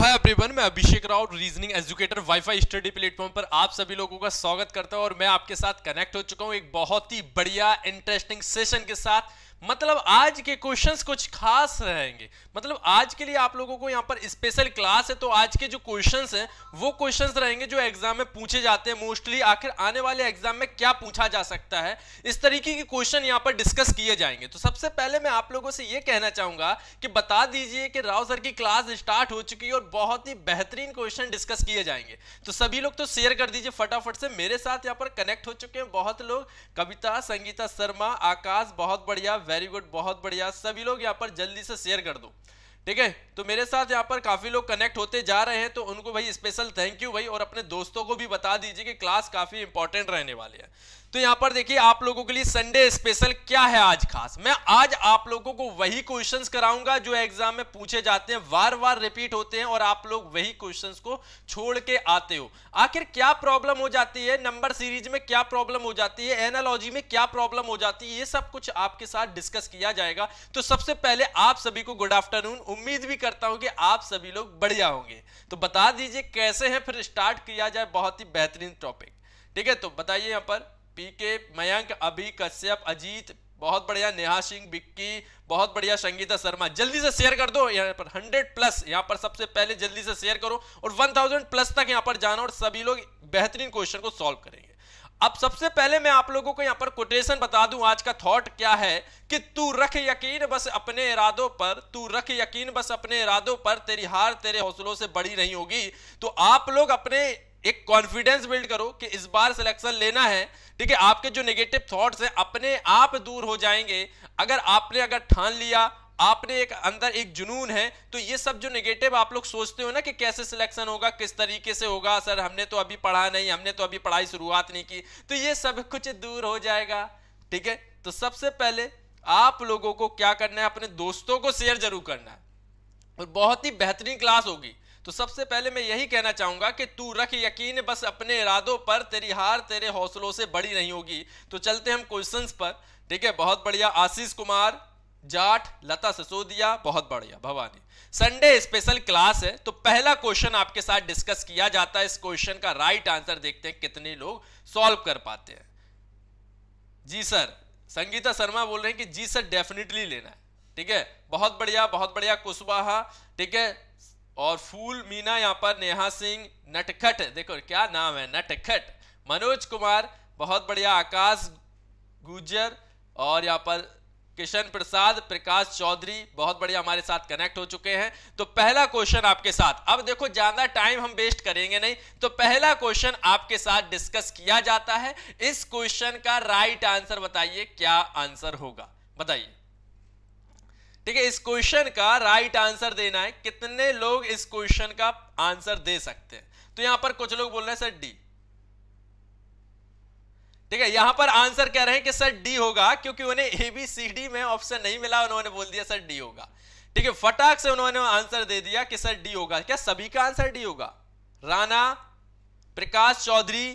हाय है एवरीवन मैं Abhishek Rao reasoning educator WiFi study platform पर आप सभी लोगों का स्वागत करता हूं और मैं आपके साथ कनेक्ट हो चुका हूं एक बहुत ही बढ़िया इंटरेस्टिंग सेशन के साथ मतलब आज के क्वेश्चंस कुछ खास रहेंगे मतलब आज के लिए आप लोगों को यहाँ पर स्पेशल क्लास है तो आज के जो क्वेश्चंस हैं वो क्वेश्चंस रहेंगे जो एग्जाम में पूछे जाते हैं मोस्टली आखिर आने वाले एग्जाम में क्या पूछा जा सकता है इस तरीके के क्वेश्चन यहाँ पर डिस्कस किए जाएंगे तो सबसे पहले मैं आप लोगों से ये कहना चाहूंगा कि बता दीजिए कि राव सर की क्लास स्टार्ट हो चुकी है और बहुत ही बेहतरीन क्वेश्चन डिस्कस किए जाएंगे तो सभी लोग तो शेयर कर दीजिए फटाफट से मेरे साथ यहाँ पर कनेक्ट हो चुके हैं बहुत लोग कविता संगीता शर्मा आकाश बहुत बढ़िया वेरी गुड बहुत बढ़िया सभी लोग यहाँ पर जल्दी से शेयर कर दो ठीक है तो मेरे साथ यहाँ पर काफ़ी लोग कनेक्ट होते जा रहे हैं तो उनको भाई स्पेशल थैंक यू भाई और अपने दोस्तों को भी बता दीजिए कि क्लास काफ़ी इंपॉर्टेंट रहने वाली है तो यहां पर देखिए आप लोगों के लिए संडे स्पेशल क्या है आज खास मैं आज आप लोगों को वही क्वेश्चंस कराऊंगा जो एग्जाम में पूछे जाते हैं बार बार रिपीट होते हैं और आप लोग वही क्वेश्चंस को छोड़ के आते हो आखिर क्या प्रॉब्लम हो जाती है नंबर सीरीज में क्या प्रॉब्लम हो जाती है एनालॉजी में क्या प्रॉब्लम हो जाती है ये सब कुछ आपके साथ डिस्कस किया जाएगा तो सबसे पहले आप सभी को गुड आफ्टरनून उम्मीद भी करता हूं कि आप सभी लोग बढ़िया होंगे तो बता दीजिए कैसे है फिर स्टार्ट किया जाए बहुत ही बेहतरीन टॉपिक ठीक है तो बताइए यहां पर पीके मयंक अभी कश्यप अजीत बहुत बढ़िया नेहा सिंह बिक्की बहुत बढ़िया संगीता शर्मा जल्दी से शेयर कर दो यहाँ पर 100 प्लस यहाँ पर सबसे पहले जल्दी से शेयर करो और 1000 प्लस तक यहाँ पर जाना और सभी लोग बेहतरीन क्वेश्चन को सॉल्व करेंगे अब सबसे पहले मैं आप लोगों को यहाँ पर कोटेशन बता दूं आज का थॉट क्या है कि तू रख यकीन बस अपने इरादों पर तू रख यकीन बस अपने इरादों पर तेरी हार तेरे हौसलों से बड़ी नहीं होगी तो आप लोग अपने एक कॉन्फिडेंस बिल्ड करो कि इस बार सिलेक्शन लेना है ठीक है आपके जो नेगेटिव थॉट्स हैं अपने आप दूर हो जाएंगे अगर आपने अगर ठान लिया आपने एक अंदर एक जुनून है तो ये सब जो नेगेटिव आप लोग सोचते हो ना कि कैसे सिलेक्शन होगा किस तरीके से होगा सर हमने तो अभी पढ़ा नहीं हमने तो अभी पढ़ाई शुरुआत नहीं की तो ये सब कुछ दूर हो जाएगा ठीक है तो सबसे पहले आप लोगों को क्या करना है अपने दोस्तों को शेयर जरूर करना है और बहुत ही बेहतरीन क्लास होगी तो सबसे पहले मैं यही कहना चाहूंगा कि तू रख यकीन बस अपने इरादों पर तेरी हार तेरे हौसलों से बड़ी नहीं होगी तो चलते हम क्वेश्चन पर ठीक है बहुत बढ़िया आशीष कुमार जाट लता ससोदिया बहुत बढ़िया भवानी संडे स्पेशल क्लास है तो पहला क्वेश्चन आपके साथ डिस्कस किया जाता है इस क्वेश्चन का राइट आंसर देखते हैं कितने लोग सॉल्व कर पाते हैं जी सर संगीता शर्मा बोल रहे हैं कि जी सर डेफिनेटली लेना है ठीक है बहुत बढ़िया बहुत बढ़िया कुशवाहा ठीक है और फूल मीना यहाँ पर नेहा सिंह नटखट देखो क्या नाम है नटखट मनोज कुमार बहुत बढ़िया आकाश गुजर और यहाँ पर किशन प्रसाद प्रकाश चौधरी बहुत बढ़िया हमारे साथ कनेक्ट हो चुके हैं तो पहला क्वेश्चन आपके साथ अब देखो ज्यादा टाइम हम वेस्ट करेंगे नहीं तो पहला क्वेश्चन आपके साथ डिस्कस किया जाता है इस क्वेश्चन का राइट आंसर बताइए क्या आंसर होगा बताइए ठीक है इस क्वेश्चन का राइट आंसर देना है कितने लोग इस क्वेश्चन का आंसर दे सकते हैं तो यहां पर कुछ लोग बोल रहे हैं सर डी ठीक है यहां पर आंसर कह रहे हैं कि सर डी होगा क्योंकि उन्हें ए बी सी डी में ऑप्शन नहीं मिला उन्होंने बोल दिया सर डी होगा ठीक है फटाक से उन्होंने आंसर दे दिया कि सर डी होगा क्या सभी का आंसर डी होगा राणा प्रकाश चौधरी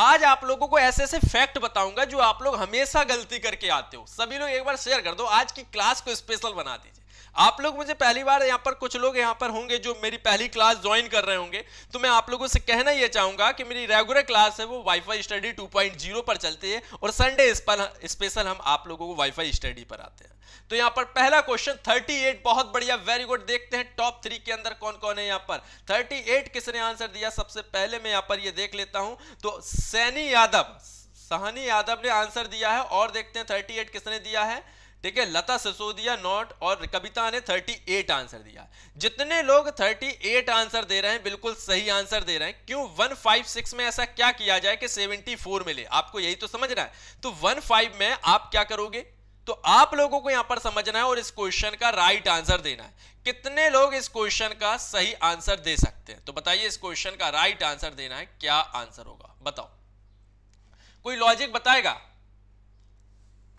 आज आप लोगों को ऐसे ऐसे फैक्ट बताऊंगा जो आप लोग हमेशा गलती करके आते हो सभी लोग एक बार शेयर कर दो आज की क्लास को स्पेशल बना दीजिए आप लोग मुझे पहली बार यहाँ पर कुछ लोग यहाँ पर होंगे जो मेरी पहली क्लास ज्वाइन कर रहे होंगे तो मैं आप लोगों से कहना यह चाहूंगा कि मेरी रेगुलर क्लास है वो वाईफाई स्टडी 2.0 पर चलती है और संडे स्पेशल हम आप लोगों को वाईफाई स्टडी पर आते हैं तो यहाँ पर पहला क्वेश्चन 38 बहुत बढ़िया वेरी गुड देखते हैं टॉप थ्री के अंदर कौन कौन है यहाँ पर 38 किसने आंसर दिया सबसे पहले मैं यहाँ पर ये देख लेता हूं तो सैनी यादव सहनी यादव ने आंसर दिया है और देखते हैं 38 किसने दिया है ठीक है लता ससोदिया नॉट और कविता ने 38 आंसर दिया जितने लोग 38 आंसर दे रहे हैं बिल्कुल सही आंसर दे रहे हैं क्यों 156 में ऐसा क्या किया जाए कि 74 मिले आपको यही तो समझना है तो 15 में आप क्या करोगे तो आप लोगों को यहां पर समझना है और इस क्वेश्चन का राइट आंसर देना है कितने लोग इस क्वेश्चन का सही आंसर दे सकते हैं तो बताइए इस क्वेश्चन का राइट आंसर देना है क्या आंसर होगा बताओ कोई लॉजिक बताएगा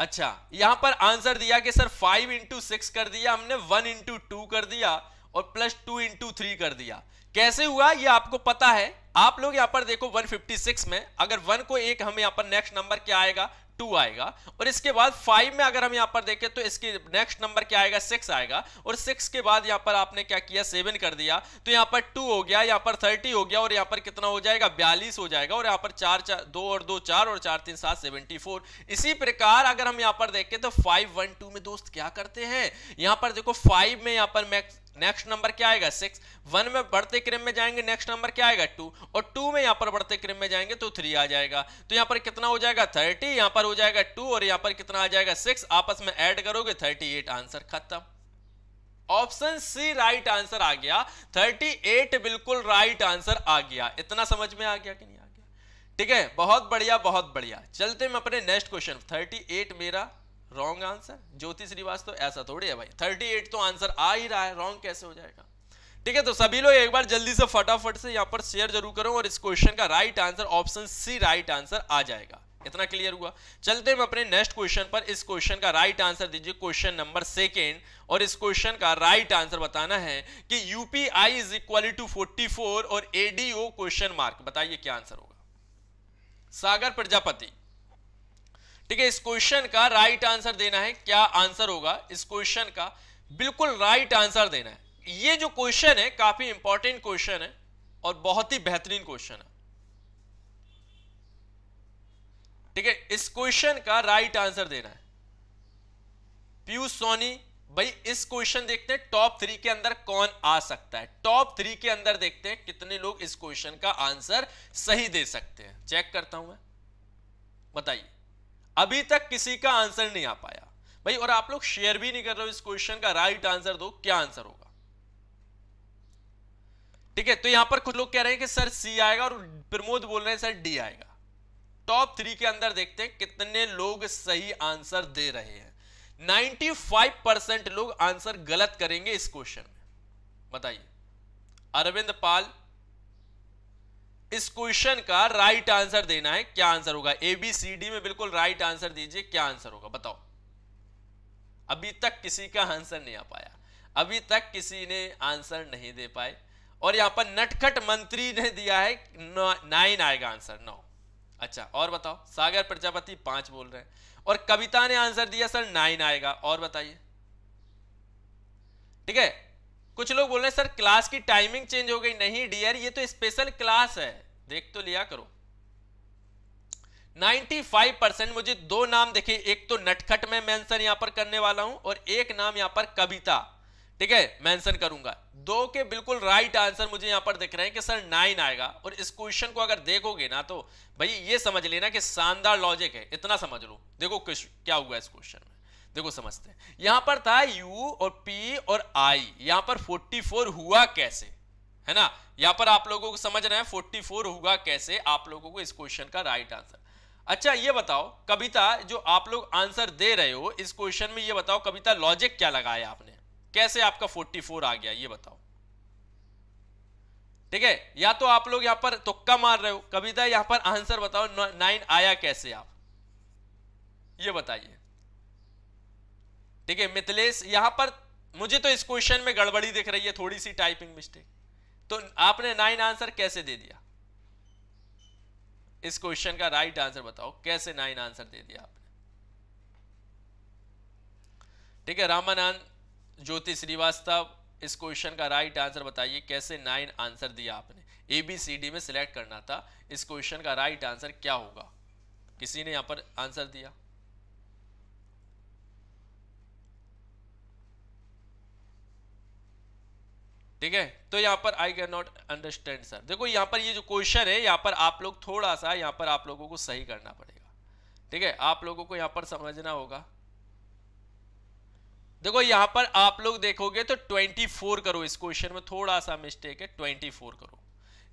अच्छा यहां पर आंसर दिया कि सर फाइव इंटू सिक्स कर दिया हमने वन इंटू टू कर दिया और प्लस टू इंटू थ्री कर दिया कैसे हुआ ये आपको पता है आप लोग यहां पर देखो 156 में अगर वन को एक हम यहां पर नेक्स्ट नंबर क्या आएगा टू आएगा और इसके बाद फाइव में अगर हम यहां पर देखें तो इसकी नेक्स्ट नंबर क्या आएगा सिक्स आएगा और सिक्स के बाद यहां पर आपने क्या किया सेवन कर दिया तो यहां पर टू हो गया यहां पर थर्टी हो गया और यहां पर कितना हो जाएगा बयालीस हो जाएगा और यहां पर चार चार दो और दो चार और चार तीन सात सेवेंटी फोर इसी प्रकार अगर हम यहां पर देखें तो फाइव वन टू में दोस्त क्या करते हैं यहां पर देखो फाइव में यहां पर मैक्स नेक्स्ट नंबर क्या आएगा सिक्स वन में बढ़ते क्रम में जाएंगे नेक्स्ट नंबर क्या आएगा टू और टू में यहाँ पर बढ़ते क्रम में जाएंगे तो थ्री आ जाएगा तो यहाँ पर कितना हो जाएगा थर्टी यहाँ पर हो जाएगा टू और यहाँ पर कितना आ जाएगा सिक्स आपस में ऐड करोगे थर्टी एट आंसर खत्म ऑप्शन सी राइट आंसर आ गया 38 बिल्कुल राइट आंसर आ गया इतना समझ में आ गया कि नहीं आ गया ठीक है बहुत बढ़िया बहुत बढ़िया चलते मैं अपने नेक्स्ट क्वेश्चन 38 मेरा रॉन्ग आंसर ज्योति श्रीवास्तव तो ऐसा थोड़ी है भाई एट तो आंसर आ ही रहा है रॉन्ग कैसे हो जाएगा ठीक है तो सभी लोग एक बार जल्दी से फटाफट से यहाँ पर शेयर जरूर करो और इस क्वेश्चन का right answer option C right answer आ जाएगा इतना क्लियर हुआ चलते हैं अपने नेक्स्ट क्वेश्चन पर इस क्वेश्चन का राइट आंसर दीजिए क्वेश्चन नंबर सेकेंड और इस क्वेश्चन का राइट आंसर बताना है कि UPI is equal to forty और एडीओ क्वेश्चन मार्क बताइए क्या आंसर होगा सागर प्रजापति ठीक है इस क्वेश्चन का राइट आंसर देना है क्या आंसर होगा इस क्वेश्चन का बिल्कुल राइट आंसर देना है ये जो क्वेश्चन है काफी इंपॉर्टेंट क्वेश्चन है और बहुत ही बेहतरीन क्वेश्चन है ठीक है इस क्वेश्चन का राइट आंसर देना है पीयूष सोनी भाई इस क्वेश्चन देखते हैं टॉप थ्री के अंदर कौन आ सकता है टॉप थ्री के अंदर देखते हैं कितने लोग इस क्वेश्चन का आंसर सही दे सकते हैं चेक करता हूं मैं बताइए अभी तक किसी का आंसर नहीं आ पाया भाई और आप लोग शेयर भी नहीं कर रहे हो इस क्वेश्चन का राइट आंसर दो क्या आंसर होगा ठीक है तो यहां पर कुछ लोग कह रहे हैं कि सर सी आएगा और प्रमोद बोल रहे हैं सर डी आएगा टॉप थ्री के अंदर देखते हैं कितने लोग सही आंसर दे रहे हैं 95 परसेंट लोग आंसर गलत करेंगे इस क्वेश्चन में बताइए अरविंद पाल इस क्वेश्चन का राइट आंसर देना है क्या आंसर होगा ए बी सी डी में बिल्कुल राइट आंसर दीजिए क्या आंसर होगा बताओ अभी तक किसी का आंसर नहीं आ पाया अभी तक किसी ने आंसर नहीं दे पाए और यहां पर नटखट मंत्री ने दिया है नाइन आएगा आंसर नौ अच्छा और बताओ सागर प्रजापति पांच बोल रहे हैं और कविता ने आंसर दिया सर नाइन आएगा और बताइए ठीक है कुछ लोग बोल रहे हैं सर क्लास की टाइमिंग चेंज हो गई नहीं डियर ये तो स्पेशल क्लास है देख तो लिया करो 95 परसेंट मुझे दो नाम देखे एक तो नटखट में मेंशन यहां पर करने वाला हूं और एक नाम यहां पर कविता ठीक है मेंशन करूंगा दो के बिल्कुल राइट आंसर मुझे यहां पर दिख रहे हैं कि सर नाइन आएगा और इस क्वेश्चन को अगर देखोगे ना तो भाई ये समझ लेना कि शानदार लॉजिक है इतना समझ लो देखो क्या हुआ इस क्वेश्चन में देखो समझते हैं यहां पर था U और P और I यहां पर 44 हुआ कैसे है ना यहां पर आप लोगों को समझ रहे हैं 44 हुआ कैसे आप लोगों को इस क्वेश्चन का राइट आंसर अच्छा ये बताओ कविता जो आप लोग आंसर दे रहे हो इस क्वेश्चन में ये बताओ कविता लॉजिक क्या लगाया आपने कैसे आपका 44 आ गया ये बताओ ठीक है या तो आप लोग यहां पर तुक्का मार रहे हो कविता यहां पर आंसर बताओ नाइन आया कैसे आप ये बताइए ठीक है मिथिलेश यहां पर मुझे तो इस क्वेश्चन में गड़बड़ी दिख रही है थोड़ी सी टाइपिंग मिस्टेक तो आपने नाइन आंसर कैसे दे दिया इस क्वेश्चन का राइट आंसर बताओ कैसे नाइन आंसर दे दिया आपने ठीक है रामानंद ज्योति श्रीवास्तव इस क्वेश्चन का राइट आंसर बताइए कैसे नाइन आंसर दिया आपने ए बी सी डी में सिलेक्ट करना था इस क्वेश्चन का राइट आंसर क्या होगा किसी ने यहां पर आंसर दिया ठीक है तो यहाँ पर I can not understand sir देखो यहाँ पर ये जो क्वेश्चन है यहाँ पर आप लोग थोड़ा सा यहाँ पर आप लोगों को सही करना पड़ेगा ठीक है आप लोगों को यहाँ पर समझना होगा देखो यहाँ पर आप लोग देखोगे तो 24 करो इस क्वेश्चन में थोड़ा सा मिस्टेक है 24 करो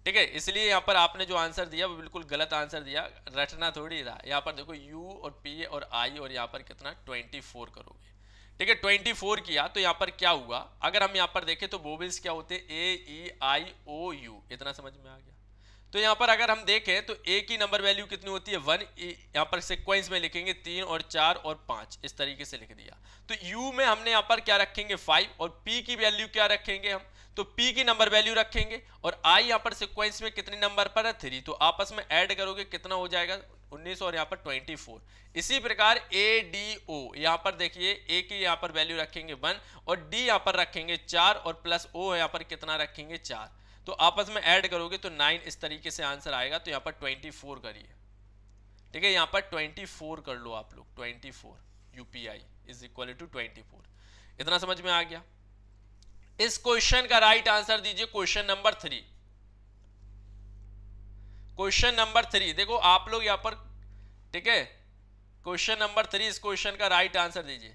ठीक है इसलिए यहाँ पर आपने जो आंसर दिया वो बिल्कुल गलत आंसर दिया रटना थोड़ी रहा यहाँ पर देखो यू और पी और आई और यहाँ पर कितना ट्वेंटी करोगे ठीक है ट्वेंटी फोर किया तो यहाँ पर क्या हुआ अगर हम यहाँ पर देखें तो बोबिन्स क्या होते ए ई आई ओ यू इतना समझ में आ गया तो यहाँ पर अगर हम देखें तो ए की नंबर वैल्यू कितनी होती है वन e, यहाँ पर सिक्वेंस में लिखेंगे तीन और चार और पाँच इस तरीके से लिख दिया तो यू में हमने यहाँ पर क्या रखेंगे फाइव और पी की वैल्यू क्या रखेंगे हम तो P की नंबर वैल्यू रखेंगे और I यहाँ पर सिक्वेंस में कितने नंबर पर है थ्री तो आपस में ऐड करोगे कितना हो जाएगा उन्नीस और यहाँ पर ट्वेंटी फोर इसी प्रकार ए डी ओ यहाँ पर देखिए ए की यहाँ पर वैल्यू रखेंगे वन और डी यहाँ पर रखेंगे चार और प्लस ओ यहाँ पर कितना रखेंगे चार तो आपस में ऐड करोगे तो नाइन इस तरीके से आंसर आएगा तो यहाँ पर ट्वेंटी फोर करिए ठीक है यहाँ पर ट्वेंटी फोर कर लो आप लोग twenty four U P I is equal to twenty four इतना समझ में आ गया इस क्वेश्चन का राइट आंसर दीजिए question number three question number three देखो आप लोग यहां पर ठीक है क्वेश्चन नंबर थ्री इस क्वेश्चन का राइट आंसर दीजिए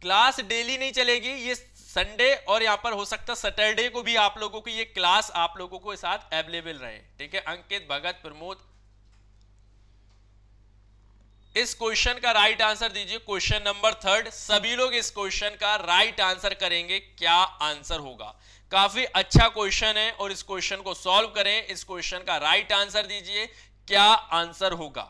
क्लास डेली नहीं चलेगी ये संडे और यहां पर हो सकता है सैटरडे को भी आप लोगों की ये क्लास आप लोगों के साथ अवेलेबल रहे ठीक है अंकित भगत प्रमोद इस क्वेश्चन का राइट आंसर दीजिए क्वेश्चन नंबर थर्ड सभी लोग इस क्वेश्चन का राइट आंसर करेंगे क्या आंसर होगा काफी अच्छा क्वेश्चन है और इस क्वेश्चन को सॉल्व करें इस क्वेश्चन का राइट आंसर दीजिए क्या आंसर होगा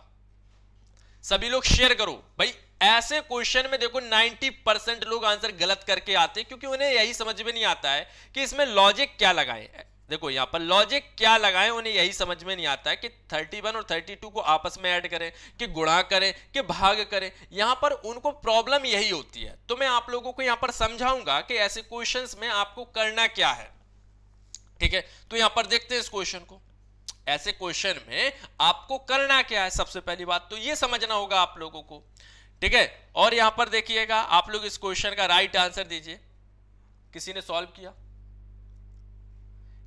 सभी लोग शेयर करो भाई ऐसे क्वेश्चन में देखो 90 परसेंट लोग आंसर गलत करके आते हैं क्योंकि उन्हें यही समझ में नहीं आता है कि इसमें लॉजिक क्या लगाए देखो यहां पर लॉजिक क्या लगाएं उन्हें यही समझ में नहीं आता है कि 31 और 32 को आपस में ऐड करें कि गुणा करें कि भाग करें यहां पर उनको प्रॉब्लम यही होती है तो मैं आप लोगों को यहां पर समझाऊंगा कि ऐसे क्वेश्चंस में आपको करना क्या है ठीक है तो यहाँ पर देखते हैं इस क्वेश्चन को ऐसे क्वेश्चन में आपको करना क्या है सबसे पहली बात तो ये समझना होगा आप लोगों को ठीक है और यहां पर देखिएगा आप लोग इस क्वेश्चन का राइट आंसर दीजिए किसी ने सॉल्व किया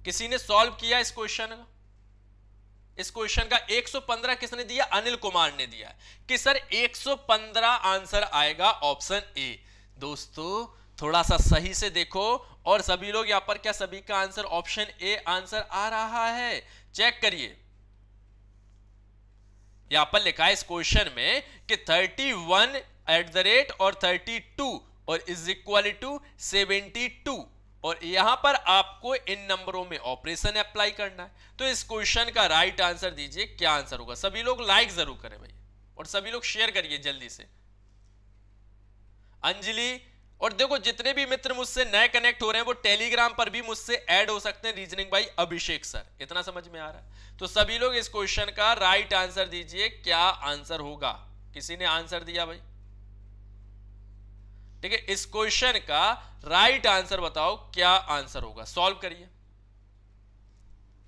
किसी ने सॉल्व किया इस क्वेश्चन का इस क्वेश्चन का 115 किसने दिया अनिल कुमार ने दिया कि सर 115 आंसर आएगा ऑप्शन ए दोस्तों थोड़ा सा सही से देखो और सभी लोग यहां पर क्या सभी का आंसर ऑप्शन ए आंसर आ रहा है चेक करिए यहां पर लिखा है इस क्वेश्चन में कि 31 एट द रेट और 32 और इज इक्वल टू 72 और यहां पर आपको इन नंबरों में ऑपरेशन अप्लाई करना है तो इस क्वेश्चन का राइट आंसर दीजिए क्या आंसर होगा सभी लोग लाइक जरूर करें भाई और सभी लोग शेयर करिए जल्दी से अंजलि और देखो जितने भी मित्र मुझसे नए कनेक्ट हो रहे हैं वो टेलीग्राम पर भी मुझसे ऐड हो सकते हैं रीजनिंग बाई अभिषेक सर इतना समझ में आ रहा है तो सभी लोग इस क्वेश्चन का राइट आंसर दीजिए क्या आंसर होगा किसी ने आंसर दिया भाई ठीक है इस क्वेश्चन का राइट आंसर बताओ क्या आंसर होगा सॉल्व करिए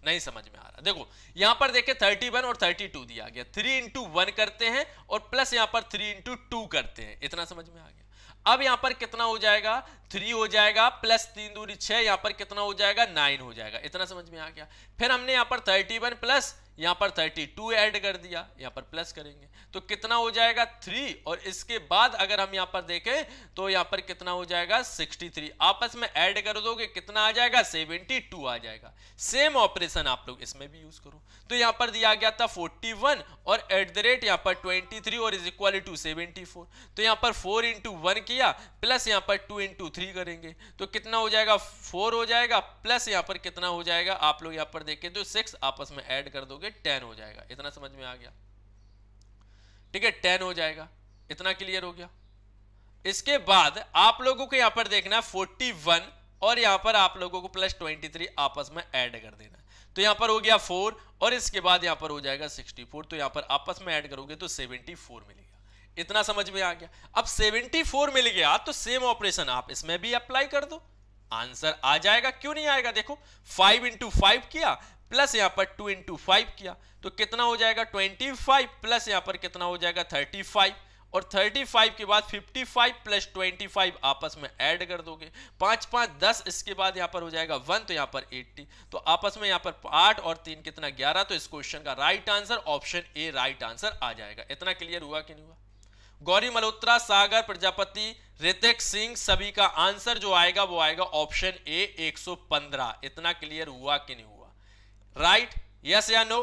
नहीं समझ में आ रहा देखो यहां पर देखे 31 और 32 दिया गया 3 इंटू वन करते हैं और प्लस यहां पर 3 इंटू टू करते हैं इतना समझ में आ गया अब यहां पर कितना हो जाएगा थ्री हो जाएगा प्लस तीन दूरी छह यहां पर कितना हो जाएगा नाइन हो जाएगा इतना समझ में आ गया फिर हमने यहां पर थर्टी वन प्लस यहां पर 32 ऐड कर दिया यहां पर प्लस करेंगे तो कितना हो जाएगा थ्री और इसके बाद अगर हम यहां पर देखें तो यहां पर कितना हो जाएगा 63 आपस में ऐड कर दोगे कितना आ जाएगा 72 आ जाएगा सेम ऑपरेशन आप लोग इसमें भी यूज करो तो यहां पर दिया गया था 41 और एट द रेट यहां पर 23 और इज इक्वल टू सेवेंटी तो यहां पर फोर इंटू किया प्लस यहां पर टू इंटू करेंगे तो कितना हो जाएगा फोर हो जाएगा प्लस यहाँ पर कितना हो जाएगा आप लोग यहाँ पर देखें तो सिक्स आपस में एड कर दोगे टेन हो जाएगा इतना समझ में आ गया ठीक है टेन हो जाएगा इतना क्लियर हो गया इसके बाद आप लोगों को यहां पर देखना फोर्टी वन और यहां पर आप लोगों को प्लस ट्वेंटी थ्री आपस में ऐड कर देना तो यहां पर हो गया फोर और इसके बाद यहां पर हो जाएगा सिक्सटी फोर तो यहां पर आपस में ऐड करोगे तो सेवेंटी फोर मिलेगा इतना समझ में आ गया अब सेवेंटी फोर मिल गया तो सेम ऑपरेशन आप इसमें भी अप्लाई कर दो आंसर आ जाएगा क्यों नहीं आएगा देखो फाइव इंटू फाइव किया प्लस यहां पर टू इंटू फाइव किया तो कितना हो जाएगा ट्वेंटी फाइव प्लस यहां पर कितना हो जाएगा थर्टी फाइव और 35 के बाद 55 प्लस ट्वेंटी आपस में ऐड कर दोगे पांच पांच दस इसके बाद यहां पर हो जाएगा वन तो यहां पर 80 तो आपस में यहां पर आठ और तीन कितना ग्यारह तो इस क्वेश्चन का right answer option A right answer आ जाएगा इतना क्लियर हुआ कि नहीं हुआ गौरी मल्होत्रा सागर प्रजापति ऋतिक सिंह सभी का आंसर जो आएगा वो आएगा ऑप्शन ए 115 इतना क्लियर हुआ कि नहीं हुआ राइट यस या नो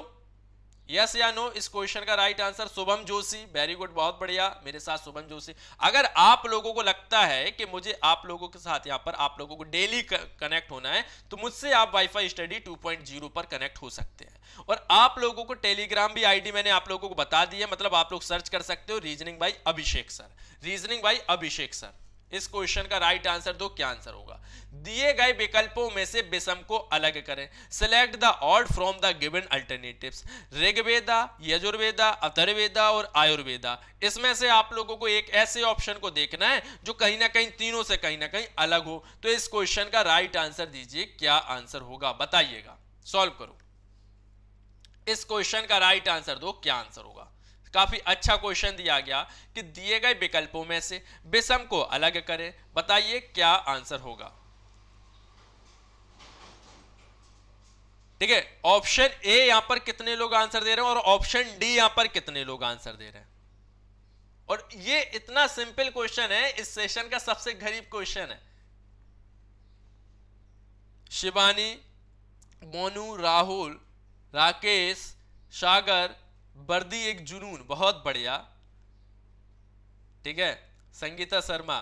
यस या नो इस क्वेश्चन का right answer Shubham Joshi very good बहुत बढ़िया मेरे साथ शुभम जोशी अगर आप लोगों को लगता है कि मुझे आप लोगों के साथ यहाँ पर आप लोगों को डेली कनेक्ट होना है तो मुझसे आप वाईफाई स्टडी 2.0 पर कनेक्ट हो सकते हैं और आप लोगों को टेलीग्राम भी आईडी मैंने आप लोगों को बता दी है मतलब आप लोग सर्च कर सकते हो reasoning by Abhishek sir reasoning by Abhishek sir इस क्वेश्चन का राइट आंसर दो क्या आंसर होगा दिए गए विकल्पों में से विषम को अलग करें select the odd from the given alternatives Rigveda Yajurveda Atharvaveda और आयुर्वेदा इसमें से आप लोगों को एक ऐसे ऑप्शन को देखना है जो कहीं ना कहीं तीनों से कहीं ना कहीं अलग हो तो इस क्वेश्चन का राइट आंसर दीजिए क्या आंसर होगा बताइएगा सॉल्व करो इस क्वेश्चन का राइट आंसर दो क्या आंसर होगा काफी अच्छा क्वेश्चन दिया गया कि दिए गए विकल्पों में से विषम को अलग करें बताइए क्या आंसर होगा ठीक है ऑप्शन ए यहां पर कितने लोग आंसर दे रहे हैं और ऑप्शन डी यहां पर कितने लोग आंसर दे रहे हैं और ये इतना सिंपल क्वेश्चन है इस सेशन का सबसे गरीब क्वेश्चन है शिवानी मोनू राहुल राकेश सागर बर्दी एक जुनून बहुत बढ़िया ठीक है संगीता शर्मा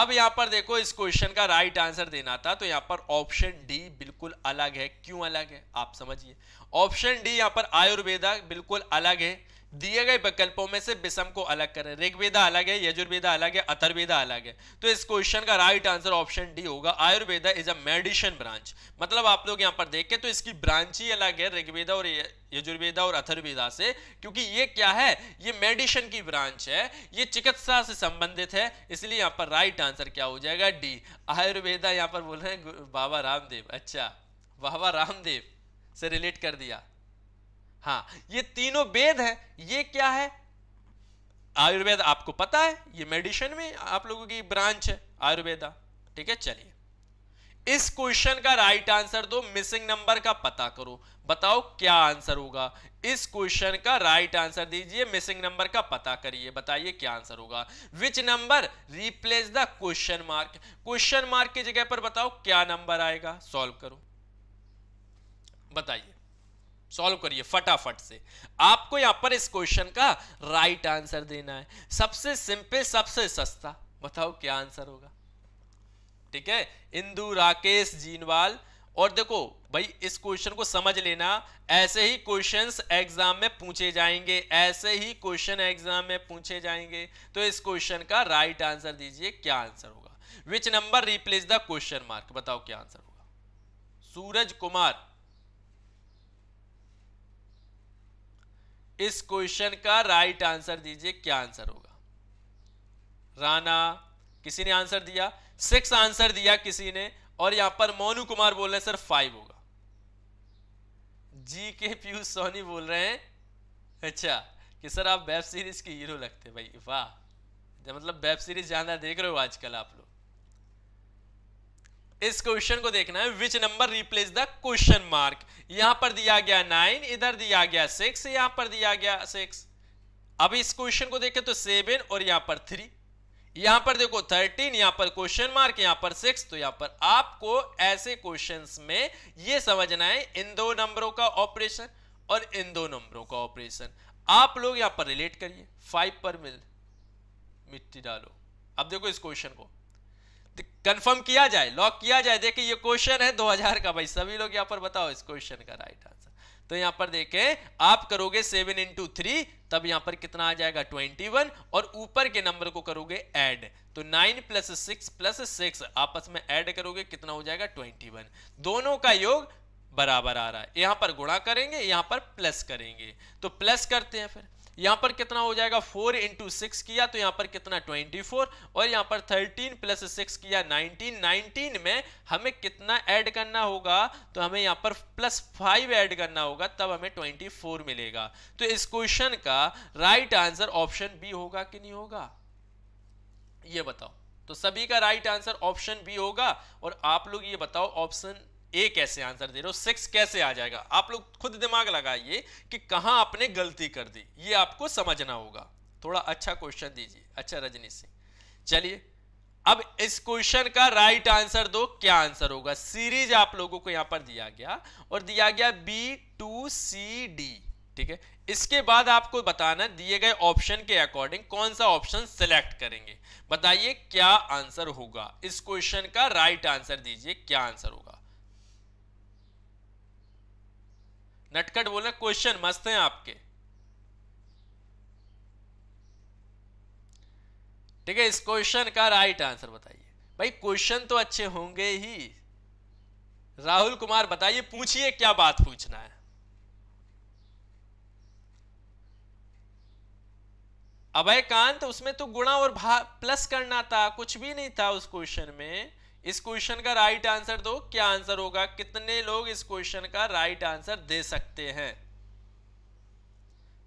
अब यहां पर देखो इस क्वेश्चन का राइट आंसर देना था तो यहां पर ऑप्शन डी बिल्कुल अलग है क्यों अलग है आप समझिए ऑप्शन डी यहां पर आयुर्वेदा बिल्कुल अलग है दिए गए विकल्पों में से विषम को अलग करें ऋग्वेदा अलग है यजुर्वेदा अलग है अथर्वेदा अलग है तो इस क्वेश्चन का राइट आंसर ऑप्शन डी होगा Ayurveda is a medicine branch मतलब आप लोग यहाँ पर देखें तो इसकी ब्रांच ही अलग है ऋग्वेदा और यजुर्वेदा और अथर्वेदा से क्योंकि ये क्या है ये मेडिसिन की ब्रांच है ये चिकित्सा से संबंधित है इसलिए यहाँ पर राइट आंसर क्या हो जाएगा डी आयुर्वेदा यहाँ पर बोल रहे हैं बाबा रामदेव अच्छा बाबा रामदेव से रिलेट कर दिया हाँ ये तीनों वेद है ये क्या है आयुर्वेद आपको पता है ये मेडिसिन में आप लोगों की ब्रांच है आयुर्वेदा ठीक है चलिए इस क्वेश्चन का राइट आंसर दो मिसिंग नंबर का पता करो बताओ क्या आंसर होगा इस क्वेश्चन का राइट आंसर दीजिए मिसिंग नंबर का पता करिए बताइए क्या आंसर होगा which number replace the question mark question mark की जगह पर बताओ क्या नंबर आएगा सॉल्व करो बताइए सॉल्व करिए फटाफट से आपको यहां पर इस क्वेश्चन का राइट आंसर देना है सबसे सिंपल सबसे सस्ता बताओ क्या आंसर होगा ठीक है इंदू राकेश जीनवाल और देखो भाई इस क्वेश्चन को समझ लेना ऐसे ही क्वेश्चंस एग्जाम में पूछे जाएंगे ऐसे ही क्वेश्चन एग्जाम में पूछे जाएंगे तो इस क्वेश्चन का राइट आंसर दीजिए क्या आंसर होगा which number replace the question mark बताओ क्या आंसर होगा सूरज कुमार इस क्वेश्चन का राइट आंसर दीजिए क्या आंसर होगा राणा किसी ने आंसर दिया सिक्स आंसर दिया किसी ने और यहां पर मोनू कुमार बोल रहे हैं सर फाइव होगा जी के पीयूष सोनी बोल रहे हैं अच्छा कि सर आप वेब सीरीज के हीरो लगते भाई वाह मतलब वेब सीरीज ज्यादा देख रहे हो आजकल आप लोग इस क्वेश्चन को देखना है which number replace the question mark यहां पर दिया गया नाइन इधर दिया गया सिक्स यहां पर दिया गया सिक्स अब इस क्वेश्चन को देखें तो सेवन और यहां पर थ्री यहां पर देखो थर्टीन यहां पर क्वेश्चन मार्क यहां पर सिक्स तो यहां पर आपको ऐसे क्वेश्चन में यह समझना है इन दो नंबरों का ऑपरेशन और इन दो नंबरों का ऑपरेशन आप लोग यहां पर रिलेट करिए फाइव पर मिल मिट्टी डालो अब देखो इस क्वेश्चन को कंफर्म किया जाए लॉक किया जाए देखिए ये क्वेश्चन है 2000 का भाई सभी लोग यहाँ पर बताओ इस क्वेश्चन का राइट आंसर तो यहाँ पर देखें आप करोगे सेवन इंटू थ्री तब यहाँ पर कितना आ जाएगा ट्वेंटी वन और ऊपर के नंबर को करोगे ऐड तो nine plus six plus six आपस में ऐड करोगे कितना हो जाएगा ट्वेंटी वन दोनों का योग बराबर आ रहा है यहाँ पर गुणा करेंगे यहाँ पर प्लस करेंगे तो प्लस करते हैं फिर यहां पर कितना हो जाएगा फोर इंटू सिक्स किया तो यहां पर कितना ट्वेंटी फोर और यहां पर थर्टीन प्लस सिक्स किया नाइनटीन नाइनटीन में हमें कितना ऐड करना होगा तो हमें यहां पर प्लस फाइव ऐड करना होगा तब हमें ट्वेंटी फोर मिलेगा तो इस क्वेश्चन का राइट आंसर ऑप्शन बी होगा कि नहीं होगा ये बताओ तो सभी का राइट आंसर ऑप्शन बी होगा और आप लोग ये बताओ ऑप्शन ए कैसे आंसर दे रहे हो सिक्स कैसे आ जाएगा आप लोग खुद दिमाग लगाइए कि कहाँ आपने गलती कर दी ये आपको समझना होगा थोड़ा अच्छा क्वेश्चन दीजिए अच्छा रजनी सिंह चलिए अब इस क्वेश्चन का राइट आंसर दो क्या आंसर होगा सीरीज आप लोगों को यहां पर दिया गया और दिया गया बी टू सी डी ठीक है इसके बाद आपको बताना दिए गए ऑप्शन के अकॉर्डिंग कौन सा ऑप्शन सिलेक्ट करेंगे बताइए क्या आंसर होगा इस क्वेश्चन का राइट आंसर दीजिए क्या आंसर होगा नटकट बोलना क्वेश्चन मस्त हैं आपके ठीक है इस क्वेश्चन का राइट आंसर बताइए भाई क्वेश्चन तो अच्छे होंगे ही राहुल कुमार बताइए पूछिए क्या बात पूछना है अभय कांत उसमें तो गुणा और प्लस करना था कुछ भी नहीं था उस क्वेश्चन में इस क्वेश्चन का राइट आंसर दो क्या आंसर होगा कितने लोग इस क्वेश्चन का राइट आंसर दे सकते हैं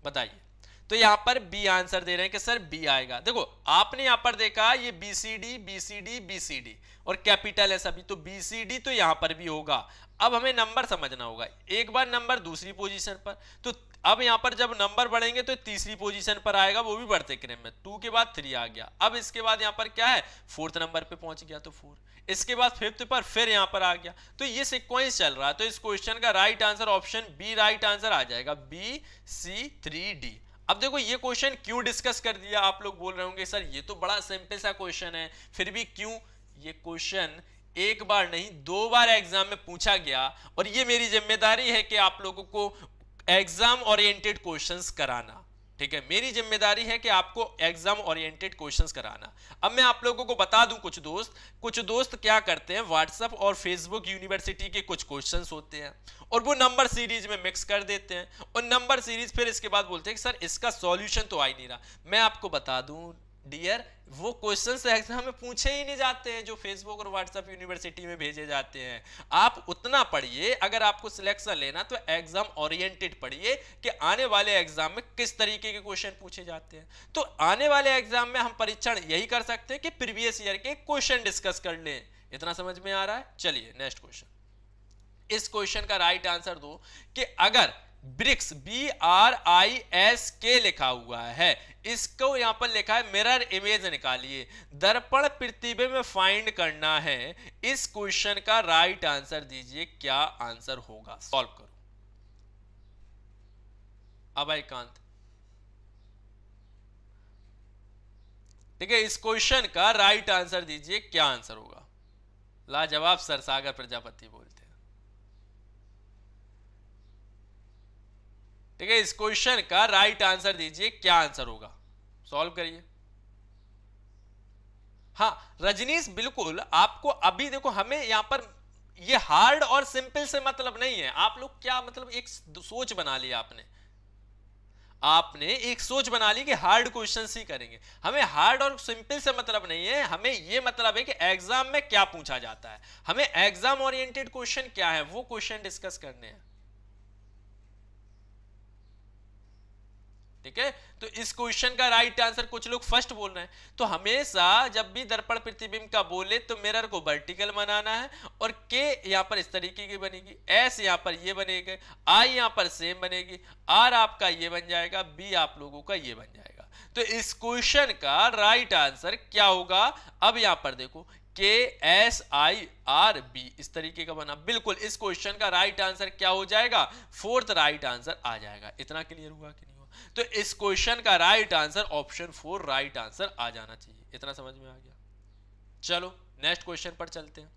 बताइए तो यहां पर बी आंसर दे रहे हैं कि सर बी आएगा देखो आपने यहां पर देखा ये बीसीडी बीसीडी बीसीडी और कैपिटल है सभी तो बीसीडी तो यहां पर भी होगा अब हमें नंबर समझना होगा एक बार नंबर दूसरी पोजीशन पर तो अब यहां पर जब नंबर बढ़ेंगे तो तीसरी पोजीशन पर आएगा वो भी बढ़ते क्रम में टू के बाद थ्री आ गया अब इसके बाद यहां पर क्या है फोर्थ नंबर पे पहुंच गया तो फोर इसके बाद फिफ्थ पर फिर यहां पर आ गया तो ये सिक्वेंस चल रहा है तो इस क्वेश्चन का right answer option B right answer आ जाएगा बी सी थ्री डी अब देखो ये क्वेश्चन क्यों डिस्कस कर दिया आप लोग बोल रहे होंगे सर ये तो बड़ा सिंपल सा क्वेश्चन है फिर भी क्यों ये क्वेश्चन एक बार नहीं दो बार एग्जाम में पूछा गया और ये मेरी जिम्मेदारी है कि आप लोगों को एग्जाम ओरिएंटेड क्वेश्चंस कराना ठीक है मेरी जिम्मेदारी है कि आपको एग्जाम ओरिएंटेड क्वेश्चंस कराना अब मैं आप लोगों को बता दूं कुछ दोस्त कुछ दोस्त क्या करते हैं व्हाट्सअप और फेसबुक यूनिवर्सिटी के कुछ क्वेश्चंस होते हैं और वो नंबर सीरीज में मिक्स कर देते हैं और नंबर सीरीज फिर इसके बाद बोलते हैं कि सर इसका सॉल्यूशन तो आ ही नहीं रहा मैं आपको बता दूँ डियर वो क्वेश्चन एग्जाम में पूछे ही नहीं जाते हैं जो फेसबुक और व्हाट्सएप यूनिवर्सिटी में भेजे जाते हैं आप उतना पढ़िए अगर आपको सिलेक्शन लेना तो एग्जाम ओरिएंटेड पढ़िए कि आने वाले एग्जाम में किस तरीके के क्वेश्चन पूछे जाते हैं तो आने वाले एग्जाम में हम परीक्षण यही कर सकते हैं कि प्रीवियस ईयर के क्वेश्चन डिस्कस कर लें इतना समझ में आ रहा है चलिए नेक्स्ट क्वेश्चन इस क्वेश्चन का राइट आंसर दो कि अगर BRICS B R I S के लिखा हुआ है इसको यहाँ पर लिखा है मिरर इमेज निकालिए दर्पण प्रतिबे में फाइंड करना है इस क्वेश्चन का राइट आंसर दीजिए क्या आंसर होगा सॉल्व करो अभय कांत ठीक है इस क्वेश्चन का राइट आंसर दीजिए क्या आंसर होगा लाजवाब सरसागर प्रजापति बोल ठीक है इस क्वेश्चन का राइट आंसर दीजिए क्या आंसर होगा सॉल्व करिए हाँ रजनीश बिल्कुल आपको अभी देखो हमें यहां पर ये हार्ड और सिंपल से मतलब नहीं है आप लोग क्या मतलब एक सोच बना ली आपने आपने एक सोच बना ली कि हार्ड क्वेश्चन ही करेंगे हमें हार्ड और सिंपल से मतलब नहीं है हमें यह मतलब है कि एग्जाम में क्या पूछा जाता है हमें एग्जाम ओरिएंटेड क्वेश्चन क्या है वो क्वेश्चन डिस्कस करने हैं ठीक है तो इस क्वेश्चन का राइट आंसर कुछ लोग फर्स्ट बोल रहे हैं तो हमेशा जब भी दर्पण प्रतिबिंब का बोले तो मिरर को वर्टिकल बनाना है और के यहाँ पर इस तरीके की बनेगी एस यहाँ पर ये बनेगा आई यहाँ पर सेम बनेगी आर आपका ये बन जाएगा बी आप लोगों का ये बन जाएगा तो इस क्वेश्चन का राइट आंसर क्या होगा अब यहां पर देखो के एस आई आर बी इस तरीके का बना बिल्कुल इस क्वेश्चन का राइट आंसर क्या हो जाएगा फोर्थ राइट आंसर आ जाएगा इतना क्लियर हुआ कि नहीं तो इस क्वेश्चन का right answer option four right answer आ जाना चाहिए इतना समझ में आ गया चलो नेक्स्ट क्वेश्चन पर चलते हैं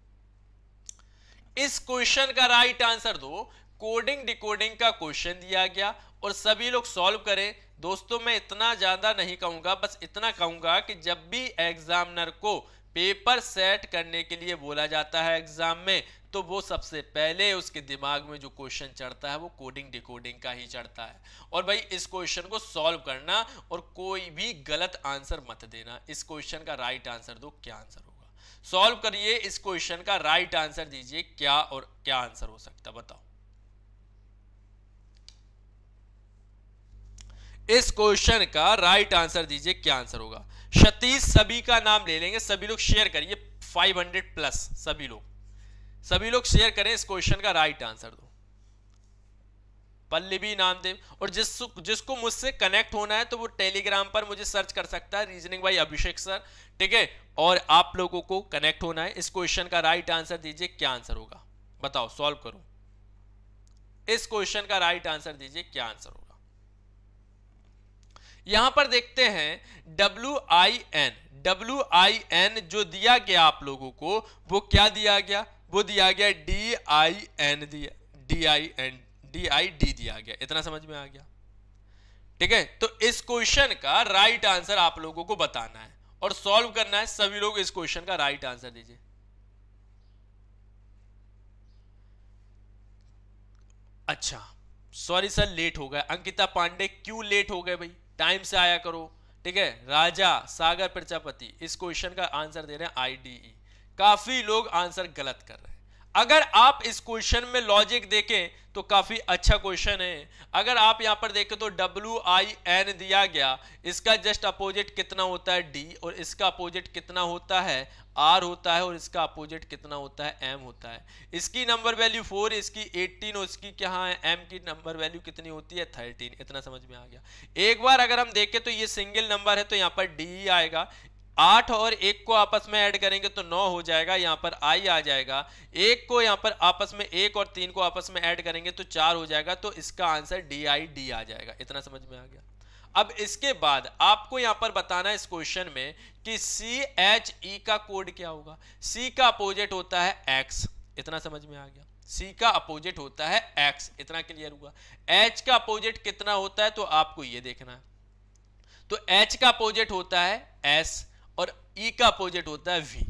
इस क्वेश्चन का राइट आंसर दो कोडिंग डिकोडिंग का क्वेश्चन दिया गया और सभी लोग सॉल्व करें दोस्तों मैं इतना ज़्यादा नहीं कहूंगा बस इतना कहूंगा कि जब भी एग्जामिनर को पेपर सेट करने के लिए बोला जाता है एग्जाम में तो वो सबसे पहले उसके दिमाग में जो क्वेश्चन चढ़ता है वो कोडिंग डिकोडिंग का ही चढ़ता है और भाई इस क्वेश्चन को सॉल्व करना और कोई भी गलत आंसर मत देना इस क्वेश्चन का राइट आंसर दो क्या आंसर होगा सॉल्व करिए इस क्वेश्चन का राइट आंसर दीजिए क्या और क्या आंसर हो सकता बताओ इस क्वेश्चन का राइट आंसर दीजिए क्या आंसर होगा सतीश सभी का नाम ले लेंगे सभी लोग शेयर करिए 500 प्लस सभी लोग सभी लोग शेयर करें इस क्वेश्चन का राइट आंसर दो पल्लवी नामदेव और जिस जिसको मुझसे कनेक्ट होना है तो वो टेलीग्राम पर मुझे सर्च कर सकता है रीजनिंग बाई अभिषेक सर ठीक है और आप लोगों को कनेक्ट होना है इस क्वेश्चन का राइट आंसर दीजिए क्या आंसर होगा बताओ सॉल्व करो इस क्वेश्चन का राइट आंसर दीजिए क्या आंसर होगा यहां पर देखते हैं W I N W I N जो दिया गया आप लोगों को वो क्या दिया गया वो दिया गया डी आई एन दिया D I N D I D दिया गया इतना समझ में आ गया ठीक है तो इस क्वेश्चन का राइट आंसर आप लोगों को बताना है और सॉल्व करना है सभी लोग इस क्वेश्चन का राइट आंसर दीजिए अच्छा सॉरी सर लेट हो गया अंकिता पांडे क्यों लेट हो गए भाई टाइम से आया करो ठीक है राजा सागर प्रजापति इस क्वेश्चन का आंसर दे रहे हैं आईडीई e। काफी लोग आंसर गलत कर रहे हैं अगर आप इस क्वेश्चन में लॉजिक देखें तो काफ़ी अच्छा क्वेश्चन है अगर आप यहां पर देखें तो डब्ल्यू आई एन दिया गया इसका जस्ट अपोजिट कितना होता है डी और इसका अपोजिट कितना होता है आर होता है और इसका अपोजिट कितना होता है एम होता है इसकी नंबर वैल्यू फोर इसकी एट्टीन और इसकी क्या है एम की नंबर वैल्यू कितनी होती है थर्टीन इतना समझ में आ गया एक बार अगर हम देखें तो ये सिंगल नंबर है तो यहाँ पर डी आएगा आठ और एक को आपस में ऐड करेंगे तो नौ हो जाएगा यहाँ पर आई आ जाएगा एक को यहाँ पर आपस में एक और तीन को आपस में ऐड करेंगे तो चार हो जाएगा तो इसका आंसर डी आई डी आ जाएगा इतना समझ में आ गया अब इसके बाद आपको यहां पर बताना इस क्वेश्चन में कि सी एच ई का कोड क्या होगा सी का अपोजिट होता है एक्स इतना समझ में आ गया सी का अपोजिट होता है एक्स इतना क्लियर हुआ एच का अपोजिट कितना होता है तो आपको यह देखना है तो एच का अपोजिट होता है एस ई e का अपोजिट होता है वी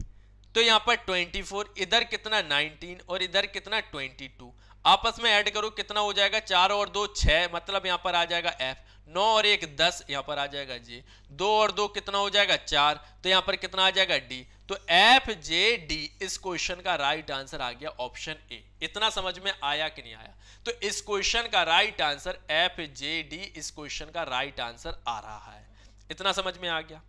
तो यहाँ पर 24 इधर कितना 19 और इधर कितना 22 आपस में ऐड करो कितना हो जाएगा चार और दो छः मतलब यहाँ पर आ जाएगा एफ नौ और एक दस यहाँ पर आ जाएगा जे दो और दो कितना हो जाएगा चार तो यहाँ पर कितना आ जाएगा डी तो एफ जे डी इस क्वेश्चन का राइट आंसर आ गया ऑप्शन ए इतना समझ में आया कि नहीं आया तो इस क्वेश्चन का right answer F J D इस क्वेश्चन का राइट आंसर आ रहा है इतना समझ में आ गया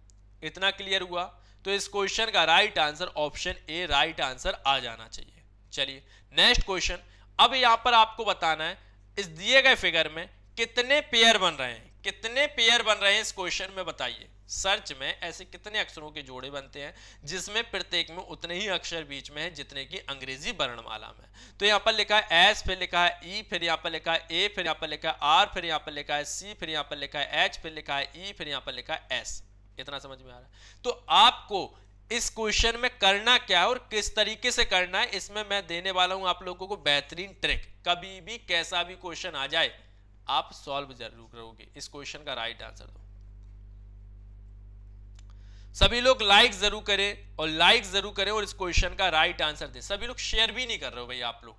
इतना क्लियर हुआ तो इस क्वेश्चन का right answer option A right answer आ जाना चाहिए चलिए नेक्स्ट क्वेश्चन अब यहां पर आपको बताना है इस दिए गए फिगर में कितने पेयर बन रहे हैं कितने पेयर बन रहे हैं इस क्वेश्चन में बताइए सर्च में ऐसे कितने अक्षरों के जोड़े बनते हैं जिसमें प्रत्येक में उतने ही अक्षर बीच में है जितने की अंग्रेजी वर्णमाला में तो यहां पर लिखा है एस फिर लिखा है ई e, फिर यहां पर लिखा है ए फिर यहां पर लिखा है आर फिर यहां पर लिखा है सी फिर यहां पर लिखा है एच फिर लिखा है ई e, फिर यहां पर लिखा है एस इतना समझ में आ रहा है तो आपको इस क्वेश्चन में करना क्या है और किस तरीके से करना है इसमें मैं देने वाला हूं आप लोगों को बेहतरीन ट्रिक कभी भी कैसा भी क्वेश्चन आ जाए आप सॉल्व जरूर करोगे इस क्वेश्चन का राइट आंसर दो सभी लोग लाइक जरूर करें और लाइक जरूर करें और इस क्वेश्चन का राइट आंसर दें सभी लोग शेयर भी नहीं कर रहे हो भाई आप लोग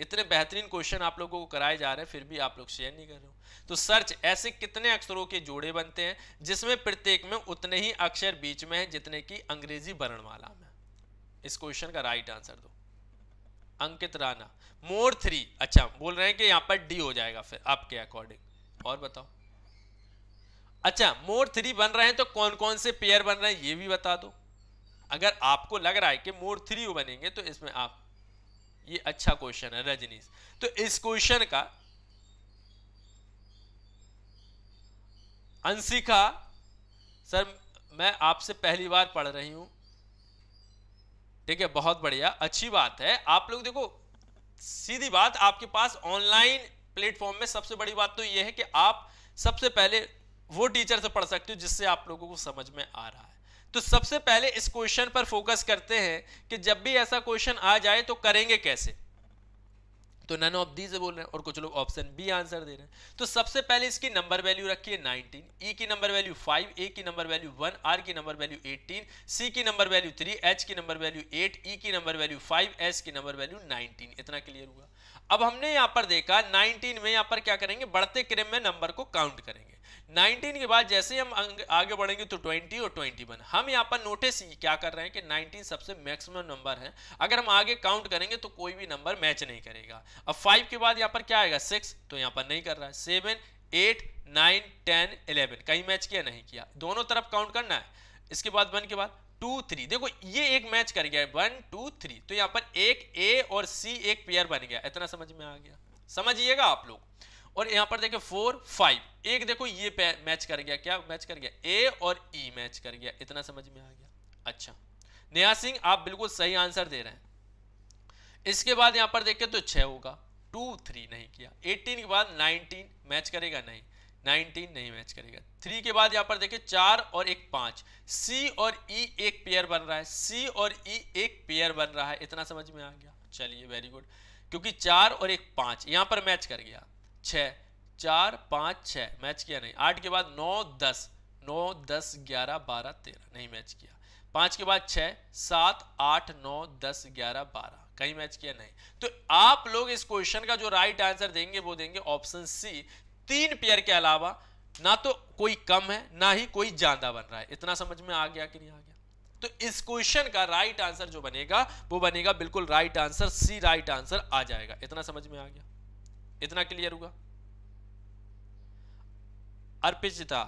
इतने बेहतरीन क्वेश्चन आप लोगों को कराए जा रहे हैं फिर भी आप लोग शेयर नहीं कर रहे हो तो सर्च ऐसे कितने अक्षरों के जोड़े बनते हैं जिसमें प्रत्येक में उतने ही अक्षर बीच में है जितने की अंग्रेजी वर्णमाला में इस क्वेश्चन का राइट आंसर दो अंकित राणा मोर थ्री अच्छा बोल रहे हैं कि यहाँ पर डी हो जाएगा फिर आपके अकॉर्डिंग और बताओ अच्छा मोर थ्री बन रहे हैं तो कौन कौन से पेयर बन रहे हैं ये भी बता दो अगर आपको लग रहा है कि मोर थ्री बनेंगे तो इसमें आप ये अच्छा क्वेश्चन है रजनीश तो इस क्वेश्चन का अंशिका सर मैं आपसे पहली बार पढ़ रही हूं ठीक है बहुत बढ़िया अच्छी बात है आप लोग देखो सीधी बात आपके पास ऑनलाइन प्लेटफॉर्म में सबसे बड़ी बात तो यह है कि आप सबसे पहले वो टीचर से पढ़ सकते हो जिससे आप लोगों को समझ में आ रहा है तो सबसे पहले इस क्वेश्चन पर फोकस करते हैं कि जब भी ऐसा क्वेश्चन आ जाए तो करेंगे कैसे तो नन ऑफ दी से बोल रहे हैं और कुछ लोग ऑप्शन बी आंसर दे रहे हैं तो सबसे पहले इसकी नंबर वैल्यू रखिए 19 ई की नंबर वैल्यू 5 ए की नंबर वैल्यू 1 आर की नंबर वैल्यू 18 सी की नंबर वैल्यू 3 एच की नंबर वैल्यू 8 ई e की नंबर वैल्यू 5 एस की नंबर वैल्यू 19 इतना क्लियर हुआ अब हमने यहाँ पर देखा नाइनटीन में यहाँ पर क्या करेंगे बढ़ते क्रम में नंबर को काउंट करेंगे 19 के बाद जैसे हम आगे बढ़ेंगे तो 20 और 21 हम यहाँ पर नोटिस क्या कर रहे हैं कि 19 सबसे मैक्सिमम नंबर है अगर हम आगे काउंट करेंगे तो कोई भी नंबर मैच नहीं करेगा अब 5 के बाद यहाँ पर क्या आएगा 6 तो यहाँ पर नहीं कर रहा है seven eight nine ten eleven कहीं मैच किया नहीं किया दोनों तरफ काउंट करना है इसके बाद वन के बाद टू थ्री देखो ये एक मैच कर गया है वन टू थ्री तो यहाँ पर एक ए और सी एक पेयर बन गया इतना समझ में आ गया समझिएगा आप लोग और यहां पर देखे फोर फाइव एक देखो ये मैच कर गया क्या मैच कर गया ए और ई e मैच कर गया इतना समझ में आ गया अच्छा नया सिंह आप बिल्कुल सही आंसर दे रहे हैं इसके बाद यहां पर देखे तो छह होगा टू थ्री नहीं किया एटीन के बाद नाइनटीन मैच करेगा नहीं नाइनटीन नहीं मैच करेगा थ्री के बाद यहां पर देखे चार और एक पांच सी और ई e एक पेयर बन रहा है सी और ई e एक पेयर बन रहा है इतना समझ में आ गया चलिए वेरी गुड क्योंकि चार और एक पांच यहां पर मैच कर गया छ चार पाँच छ मैच किया नहीं आठ के बाद नौ दस नौ दस ग्यारह बारह तेरह नहीं मैच किया पांच के बाद छह सात आठ नौ दस ग्यारह बारह कहीं मैच किया नहीं तो आप लोग इस क्वेश्चन का जो राइट आंसर देंगे वो देंगे ऑप्शन सी तीन पेयर के अलावा ना तो कोई कम है ना ही कोई ज्यादा बन रहा है इतना समझ में आ गया कि नहीं आ गया तो इस क्वेश्चन का राइट आंसर जो बनेगा वो बनेगा बिल्कुल right answer C right answer आ जाएगा इतना समझ में आ गया इतना क्लियर हुआ अर्पिजिता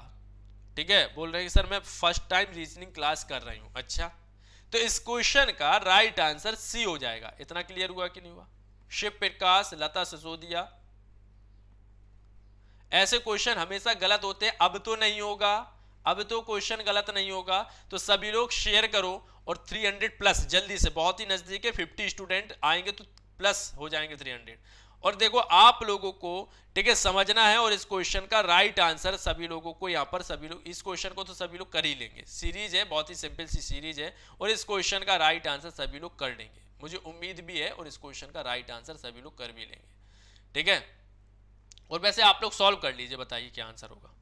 ठीक है बोल रहे हैं सर मैं फर्स्ट टाइम रीजनिंग क्लास कर रही हूं अच्छा तो इस क्वेश्चन का राइट आंसर सी हो जाएगा इतना क्लियर हुआ कि नहीं हुआ शिव प्रकाश लता सिसोदिया ऐसे क्वेश्चन हमेशा गलत होते हैं अब तो नहीं होगा अब तो क्वेश्चन गलत नहीं होगा तो सभी लोग शेयर करो और 300 प्लस जल्दी से बहुत ही नज़दीक है 50 स्टूडेंट आएंगे तो प्लस हो जाएंगे 300 और देखो आप लोगों को ठीक है समझना है और इस क्वेश्चन का राइट आंसर सभी लोगों को यहाँ पर सभी लोग इस क्वेश्चन को तो सभी लोग कर ही लेंगे सीरीज है बहुत ही सिंपल सी सीरीज है और इस क्वेश्चन का राइट आंसर सभी लोग कर लेंगे मुझे उम्मीद भी है और इस क्वेश्चन का राइट आंसर सभी लोग कर भी लेंगे ठीक है और वैसे आप लोग सॉल्व कर लीजिए बताइए क्या आंसर होगा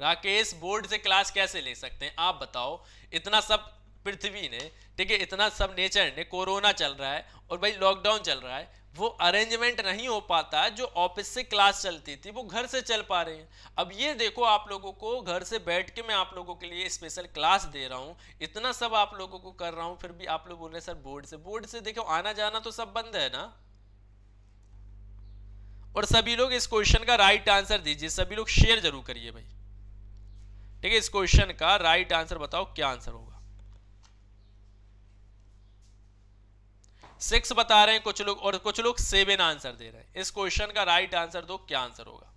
राकेश बोर्ड से क्लास कैसे ले सकते हैं आप बताओ इतना सब पृथ्वी ने ठीक है इतना सब नेचर ने कोरोना चल रहा है और भाई लॉकडाउन चल रहा है वो अरेंजमेंट नहीं हो पाता जो ऑफिस से क्लास चलती थी वो घर से चल पा रहे हैं अब ये देखो आप लोगों को घर से बैठ के मैं आप लोगों के लिए स्पेशल क्लास दे रहा हूँ इतना सब आप लोगों को कर रहा हूँ फिर भी आप लोग बोल रहे हैं सर बोर्ड से बोर्ड से देखो आना जाना तो सब बंद है ना और सभी लोग इस क्वेश्चन का राइट आंसर दीजिए सभी लोग शेयर जरूर करिए भाई ठीक है इस क्वेश्चन का राइट आंसर बताओ क्या आंसर होगा सिक्स बता रहे हैं कुछ लोग और कुछ लोग सेवन आंसर दे रहे हैं इस क्वेश्चन का राइट आंसर दो क्या आंसर होगा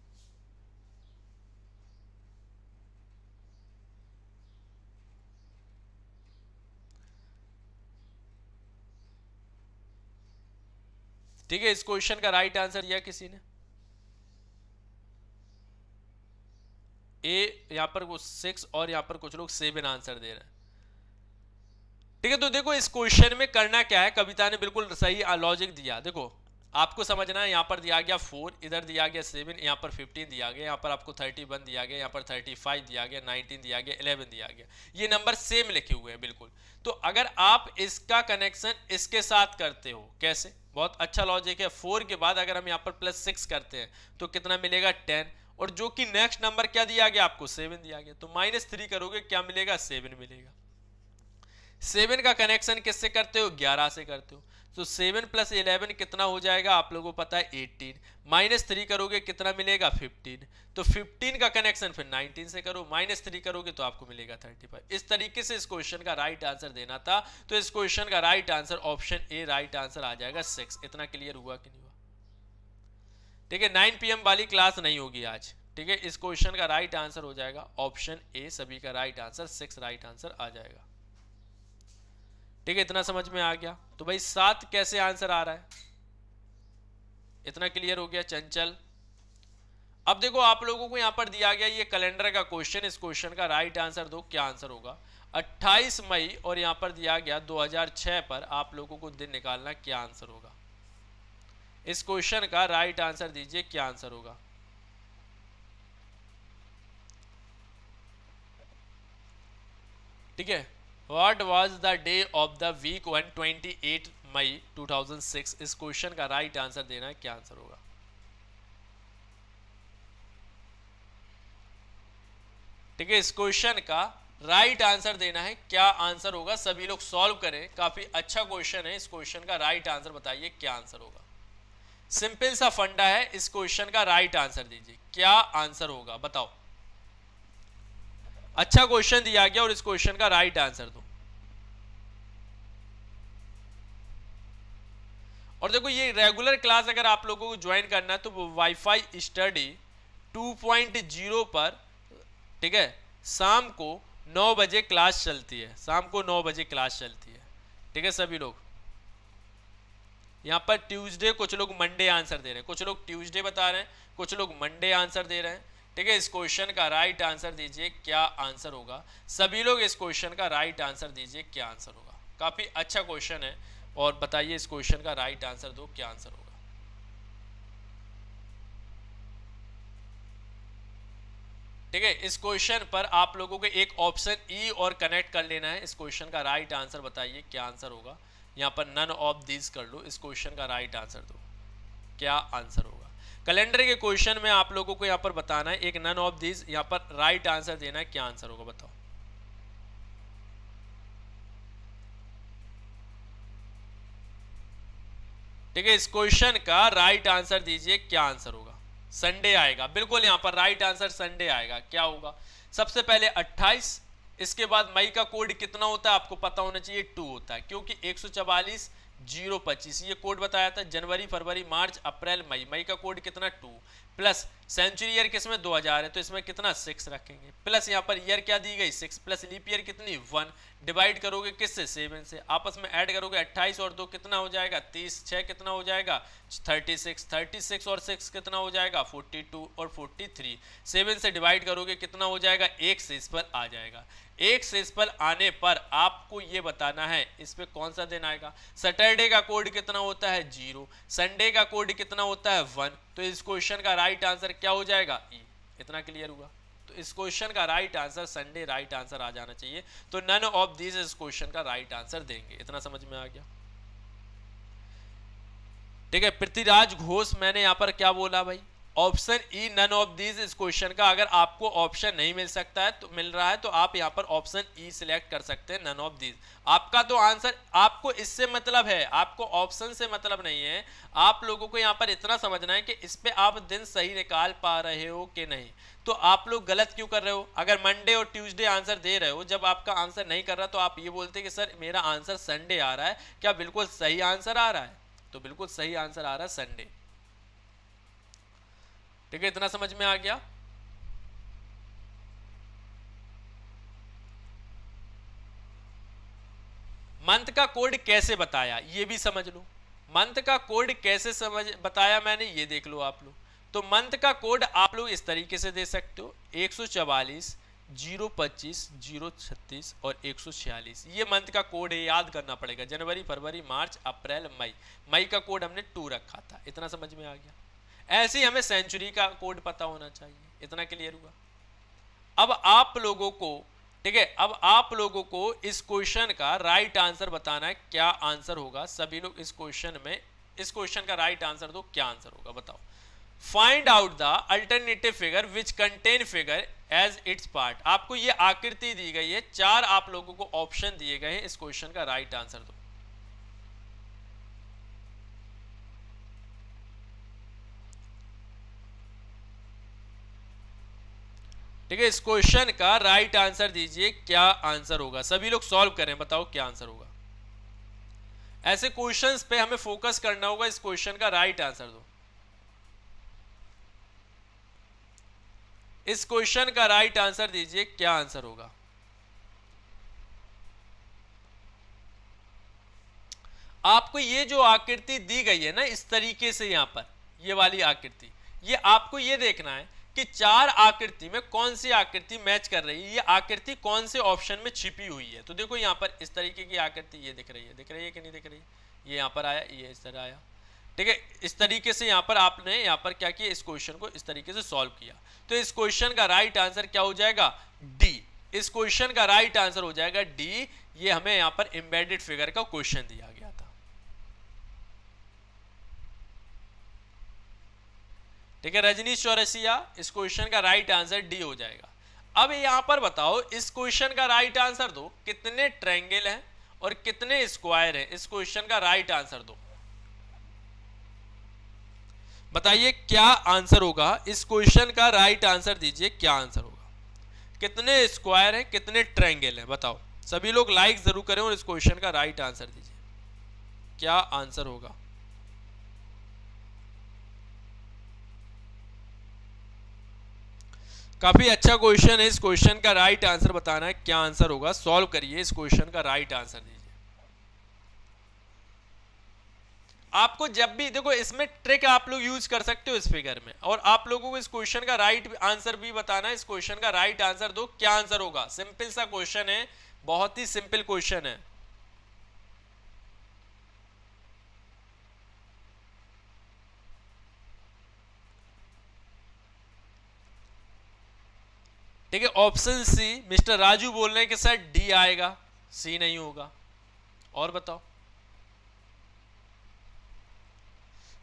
ठीक है इस क्वेश्चन का राइट आंसर दिया किसी ने ए यहां पर वो सिक्स और यहां पर कुछ लोग सेवन आंसर दे रहे हैं ठीक है तो देखो इस क्वेश्चन में करना क्या है कविता ने बिल्कुल सही लॉजिक दिया देखो आपको समझना है यहाँ पर दिया गया फोर इधर दिया गया सेवन यहाँ पर फिफ्टीन दिया गया यहाँ पर आपको थर्टी वन दिया गया यहाँ पर थर्टी फाइव दिया गया नाइनटीन दिया गया इलेवन दिया गया ये नंबर सेम लिखे हुए हैं बिल्कुल तो अगर आप इसका कनेक्शन इसके साथ करते हो कैसे बहुत अच्छा लॉजिक है फोर के बाद अगर हम यहाँ पर प्लस सिक्स करते हैं तो कितना मिलेगा टेन और जो कि नेक्स्ट नंबर क्या दिया गया आपको सेवन दिया गया तो माइनस थ्री करोगे क्या मिलेगा सेवन मिलेगा सेवन का कनेक्शन किससे करते हो ग्यारह से करते हो तो सेवन प्लस इलेवन कितना हो जाएगा आप लोगों को पता है एट्टीन माइनस थ्री करोगे कितना मिलेगा फिफ्टीन तो फिफ्टीन का कनेक्शन फिर नाइनटीन से करो माइनस थ्री करोगे तो आपको मिलेगा थर्टी फाइव इस तरीके से इस क्वेश्चन का राइट आंसर देना था तो इस क्वेश्चन का right answer option A right answer आ जाएगा सिक्स इतना क्लियर हुआ कि नहीं हुआ ठीक है नाइन पी वाली क्लास नहीं होगी आज ठीक है इस क्वेश्चन का राइट आंसर हो जाएगा ऑप्शन ए सभी का right answer six right answer आ जाएगा ठीक है इतना समझ में आ गया तो भाई सात कैसे आंसर आ रहा है इतना क्लियर हो गया चंचल अब देखो आप लोगों को यहां पर दिया गया ये कैलेंडर का क्वेश्चन इस क्वेश्चन का राइट आंसर दो क्या आंसर होगा 28 मई और यहां पर दिया गया 2006 पर आप लोगों को दिन निकालना क्या आंसर होगा इस क्वेश्चन का राइट आंसर दीजिए क्या आंसर होगा ठीक है what was the day of the week one twenty eight May two thousand six इस क्वेश्चन का राइट आंसर देना है क्या आंसर होगा ठीक है इस क्वेश्चन का राइट आंसर देना है क्या आंसर होगा सभी लोग सॉल्व करें काफी अच्छा क्वेश्चन है इस क्वेश्चन का राइट आंसर बताइए क्या आंसर होगा सिंपल सा फंडा है इस क्वेश्चन का राइट आंसर दीजिए क्या आंसर होगा बताओ अच्छा क्वेश्चन दिया गया और इस क्वेश्चन का राइट आंसर दो और देखो ये रेगुलर क्लास अगर आप लोगों को ज्वाइन करना है तो वाईफाई स्टडी 2.0 पर ठीक है शाम को 9 बजे क्लास चलती है शाम को 9 बजे क्लास चलती है ठीक है सभी लोग यहाँ पर ट्यूसडे कुछ लोग मंडे आंसर दे रहे हैं कुछ लोग ट्यूसडे बता रहे हैं कुछ लोग मंडे आंसर दे रहे हैं ठीक है इस क्वेश्चन का राइट आंसर दीजिए क्या आंसर होगा सभी लोग इस क्वेश्चन का राइट आंसर दीजिए क्या आंसर होगा काफ़ी अच्छा क्वेश्चन है और बताइए इस क्वेश्चन का राइट आंसर दो क्या आंसर होगा ठीक है इस क्वेश्चन पर आप लोगों को एक ऑप्शन ई e और कनेक्ट कर लेना है इस क्वेश्चन का राइट आंसर बताइए क्या आंसर होगा यहां पर नन ऑफ दिस कर लो इस क्वेश्चन का राइट आंसर दो क्या आंसर होगा कैलेंडर के क्वेश्चन में आप लोगों को यहाँ पर बताना है एक नन ऑफ दिस यहाँ पर राइट आंसर देना है क्या आंसर होगा बताओ ठीक है इस क्वेश्चन का राइट आंसर दीजिए क्या आंसर होगा संडे आएगा बिल्कुल यहां पर राइट आंसर संडे आएगा क्या होगा सबसे पहले 28 इसके बाद मई का कोड कितना होता है आपको पता होना चाहिए टू होता है क्योंकि एक जीरो पच्चीस ये कोड बताया था जनवरी फरवरी मार्च अप्रैल मई मई का कोड कितना टू प्लस सेंचुरी ईयर किस में हजार है तो इसमें कितना सिक्स रखेंगे प्लस यहाँ पर ईयर क्या दी गई सिक्स प्लस लीप ईयर कितनी वन डिवाइड करोगे किस से सेवन से आपस में ऐड करोगे अट्ठाईस और दो कितना हो जाएगा तीस छः कितना हो जाएगा थर्टी सिक्स थर्टी सिक्स और सिक्स कितना हो जाएगा फोर्टी टू और फोर्टी थ्री सेवन से डिवाइड करोगे कितना हो जाएगा एक से इस पर आ जाएगा एक से इस पर आने पर आपको ये बताना है इस पर कौन सा दिन आएगा सैटरडे का कोड कितना होता है जीरो संडे का कोड कितना होता है वन तो इस क्वेश्चन का राइट आंसर क्या हो जाएगा ई e. इतना क्लियर हुआ तो इस क्वेश्चन का right answer Sunday right answer आ जाना चाहिए तो नन ऑफ दिस इस क्वेश्चन का राइट आंसर देंगे इतना समझ में आ गया ठीक है पृथ्वीराज घोष मैंने यहां पर क्या बोला भाई option E none of these इस क्वेश्चन का अगर आपको ऑप्शन नहीं मिल सकता है तो मिल रहा है तो आप यहाँ पर ऑप्शन ई e सिलेक्ट कर सकते हैं नन ऑफ दीज आपका तो आंसर आपको इससे मतलब है आपको ऑप्शन से मतलब नहीं है आप लोगों को यहाँ पर इतना समझना है कि इस पर आप दिन सही निकाल पा रहे हो कि नहीं तो आप लोग गलत क्यों कर रहे हो अगर मंडे और ट्यूजडे आंसर दे रहे हो जब आपका आंसर नहीं कर रहा तो आप ये बोलते कि सर मेरा आंसर संडे आ रहा है क्या बिल्कुल सही आंसर आ रहा है तो बिल्कुल सही आंसर आ रहा है संडे ठीक है इतना समझ में आ गया मंथ का कोड कैसे बताया ये भी समझ लो मंथ का कोड कैसे समझ बताया मैंने ये देख लो आप लोग तो मंथ का कोड आप लोग इस तरीके से दे सकते हो एक सौ चवालीस जीरो पच्चीस जीरो छत्तीस और एक सौ छियालीस ये मंथ का कोड है याद करना पड़ेगा जनवरी फरवरी मार्च अप्रैल मई मई का कोड हमने टू रखा था इतना समझ में आ गया ऐसे ही हमें सेंचुरी का कोड पता होना चाहिए इतना क्लियर हुआ अब आप लोगों को ठीक है अब आप लोगों को इस क्वेश्चन का राइट आंसर बताना है क्या आंसर होगा सभी लोग इस क्वेश्चन में इस क्वेश्चन का राइट आंसर दो क्या आंसर होगा बताओ find out the alternative figure which contain figure as its part आपको ये आकृति दी गई है चार आप लोगों को ऑप्शन दिए गए हैं इस क्वेश्चन का राइट आंसर दो ठीक है इस क्वेश्चन का राइट आंसर दीजिए क्या आंसर होगा सभी लोग सॉल्व करें बताओ क्या आंसर होगा ऐसे क्वेश्चन पे हमें फोकस करना होगा इस क्वेश्चन का राइट आंसर दो इस क्वेश्चन का राइट आंसर दीजिए क्या आंसर होगा आपको ये जो आकृति दी गई है ना इस तरीके से यहां पर ये वाली आकृति ये आपको ये देखना है कि चार आकृति में कौन सी आकृति मैच कर रही है ये आकृति कौन से ऑप्शन में छिपी हुई है तो देखो यहाँ पर इस तरीके की आकृति ये दिख रही है दिख रही है कि नहीं दिख रही है ये यहाँ पर आया ये इस तरह आया ठीक है इस तरीके से यहाँ पर आपने यहाँ पर क्या किया इस क्वेश्चन को इस तरीके से सॉल्व किया तो इस क्वेश्चन का राइट आंसर क्या हो जाएगा डी इस क्वेश्चन का राइट आंसर हो जाएगा डी ये हमें यहाँ पर एम्बेडेड फिगर का क्वेश्चन दिया ठीक है रजनीश चौरसिया इस क्वेश्चन का राइट आंसर डी हो जाएगा अब यहां पर बताओ इस क्वेश्चन का राइट आंसर दो कितने ट्रैंगल हैं और कितने स्क्वायर हैं इस क्वेश्चन का राइट आंसर दो बताइए क्या आंसर होगा इस क्वेश्चन का राइट आंसर दीजिए क्या आंसर होगा कितने स्क्वायर हैं कितने ट्रैंगल हैं बताओ सभी लोग लाइक जरूर करें और इस क्वेश्चन का राइट आंसर दीजिए क्या आंसर होगा काफ़ी अच्छा क्वेश्चन है इस क्वेश्चन का राइट आंसर बताना है क्या आंसर होगा सॉल्व करिए इस क्वेश्चन का राइट आंसर दीजिए आपको जब भी देखो इसमें ट्रिक आप लोग यूज कर सकते हो इस फिगर में और आप लोगों को इस क्वेश्चन का राइट आंसर भी बताना है इस क्वेश्चन का राइट आंसर दो क्या आंसर होगा सिंपल सा क्वेश्चन है बहुत ही सिंपल क्वेश्चन है ठीक है ऑप्शन सी मिस्टर राजू बोल रहे हैं कि सर डी आएगा सी नहीं होगा और बताओ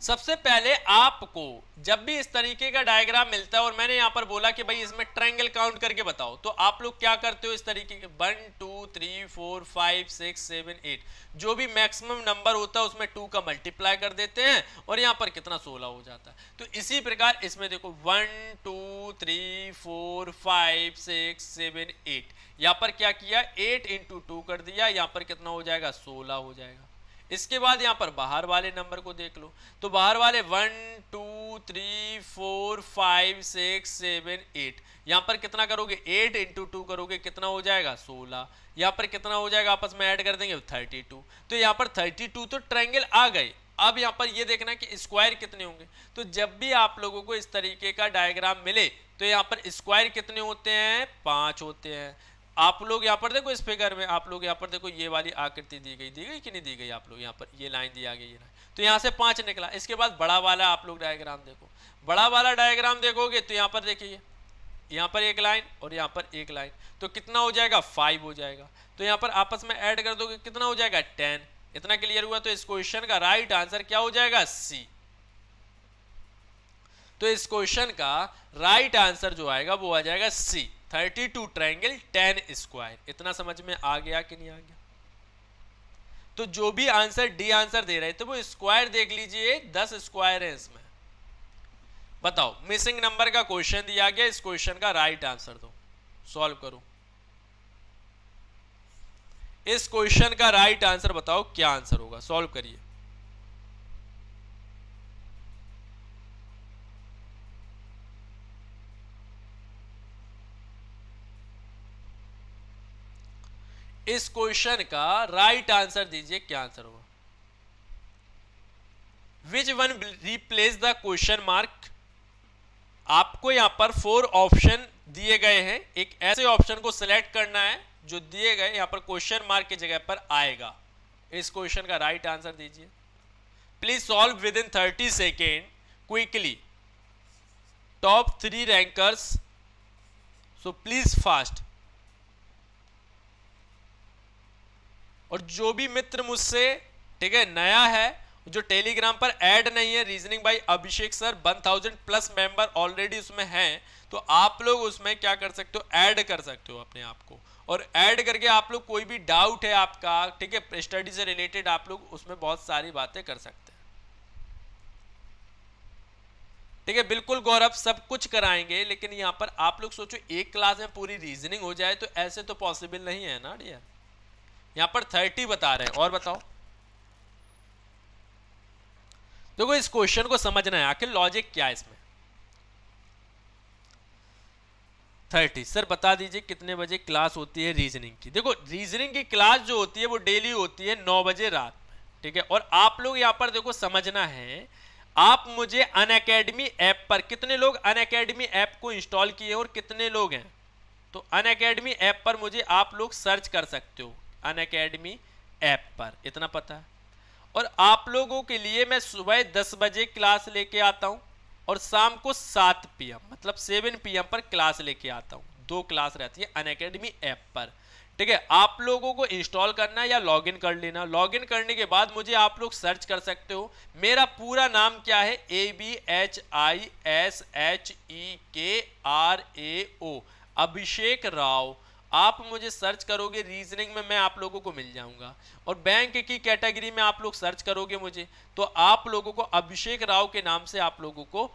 सबसे पहले आपको जब भी इस तरीके का डायग्राम मिलता है और मैंने यहाँ पर बोला कि भाई इसमें ट्रायंगल काउंट करके बताओ तो आप लोग क्या करते हो इस तरीके के one two three four five six seven eight जो भी मैक्सिमम नंबर होता है उसमें टू का मल्टीप्लाई कर देते हैं और यहाँ पर कितना सोलह हो जाता है तो इसी प्रकार इसमें देखो one two three four five six seven eight यहाँ पर क्या किया एट इंटू टू कर दिया यहाँ पर कितना हो जाएगा सोलह हो जाएगा इसके बाद यहाँ पर बाहर वाले नंबर को देख लो तो बाहर वाले one two three four five six seven eight यहाँ पर कितना करोगे एट इंटू टू करोगे कितना हो जाएगा सोलह यहाँ पर कितना हो जाएगा आपस में ऐड कर देंगे थर्टी तो टू तो यहाँ पर थर्टी टू तो ट्रायंगल आ गए अब यहाँ पर ये देखना है कि स्क्वायर कितने होंगे तो जब भी आप लोगों को इस तरीके का डायग्राम मिले तो यहाँ पर स्क्वायर कितने होते हैं पाँच होते हैं आप लोग यहाँ पर देखो इस फिगर में आप लोग यहाँ पर देखो ये वाली आकृति दी गई दी गई कि नहीं दी गई आप लोग यहाँ पर ये लाइन दिया गई ये लाइन तो यहाँ से पांच निकला इसके बाद बड़ा वाला आप लोग डायग्राम देखो बड़ा वाला डायग्राम देखोगे तो यहाँ पर देखिए यहाँ पर एक लाइन और यहाँ पर एक लाइन तो कितना हो जाएगा फाइव हो जाएगा तो यहाँ पर आपस में ऐड कर दोगे कितना हो जाएगा टेन इतना क्लियर हुआ तो इस क्वेश्चन का राइट आंसर क्या हो जाएगा सी तो इस क्वेश्चन का राइट आंसर जो आएगा वो आ जाएगा C thirty two triangle ten square इतना समझ में आ गया कि नहीं आ गया तो जो भी आंसर डी आंसर दे रहे थे तो वो स्क्वायर देख लीजिए दस स्क्वायर है इसमें बताओ मिसिंग नंबर का क्वेश्चन दिया गया इस क्वेश्चन का राइट आंसर दो सॉल्व करो इस क्वेश्चन का राइट आंसर बताओ क्या आंसर होगा सॉल्व करिए इस क्वेश्चन का राइट आंसर दीजिए क्या आंसर होगा which one replace the question mark आपको यहां पर फोर ऑप्शन दिए गए हैं एक ऐसे ऑप्शन को सिलेक्ट करना है जो दिए गए यहां पर क्वेश्चन मार्क की जगह पर आएगा इस क्वेश्चन का राइट आंसर दीजिए please solve within thirty second quickly top three rankers so please fast और जो भी मित्र मुझसे ठीक है नया है जो टेलीग्राम पर ऐड नहीं है reasoning by Abhishek sir 1000 plus member already उसमें हैं तो आप लोग उसमें क्या कर सकते हो ऐड कर सकते हो अपने आप को और ऐड करके आप लोग कोई भी डाउट है आपका ठीक है स्टडी से रिलेटेड आप लोग उसमें बहुत सारी बातें कर सकते हैं ठीक है बिल्कुल गौरव सब कुछ कराएंगे लेकिन यहाँ पर आप लोग सोचो एक क्लास में पूरी रीजनिंग हो जाए तो ऐसे तो पॉसिबल नहीं है ना डियर यहां पर थर्टी बता रहे हैं और बताओ देखो इस क्वेश्चन को समझना है आखिर लॉजिक क्या है इसमें थर्टी सर बता दीजिए कितने बजे क्लास होती है रीजनिंग की देखो रीजनिंग की क्लास जो होती है वो डेली होती है नौ बजे रात ठीक है और आप लोग यहाँ पर देखो समझना है आप मुझे अन अकेडमी ऐप पर कितने लोग अन अकेडमी ऐप को इंस्टॉल किए और कितने लोग हैं तो अन अकेडमी ऐप पर मुझे आप लोग सर्च कर सकते हो अन अकेडमी ऐप पर इतना पता है और आप लोगों के लिए मैं सुबह दस बजे क्लास लेके आता हूँ और शाम को सात पी मतलब सेवन पी पर क्लास लेके आता हूँ दो क्लास रहती है अन अकेडमी ऐप पर ठीक है आप लोगों को इंस्टॉल करना या लॉगिन कर लेना लॉगिन करने के बाद मुझे आप लोग सर्च कर सकते हो मेरा पूरा नाम क्या है A B H I S H E K R ए ओ अभिषेक राव आप मुझे सर्च करोगे रीजनिंग में मैं आप लोगों को मिल जाऊंगा और बैंक की कैटेगरी में आप लोग सर्च करोगे मुझे तो आप लोगों को अभिषेक राव के नाम से आप लोगों को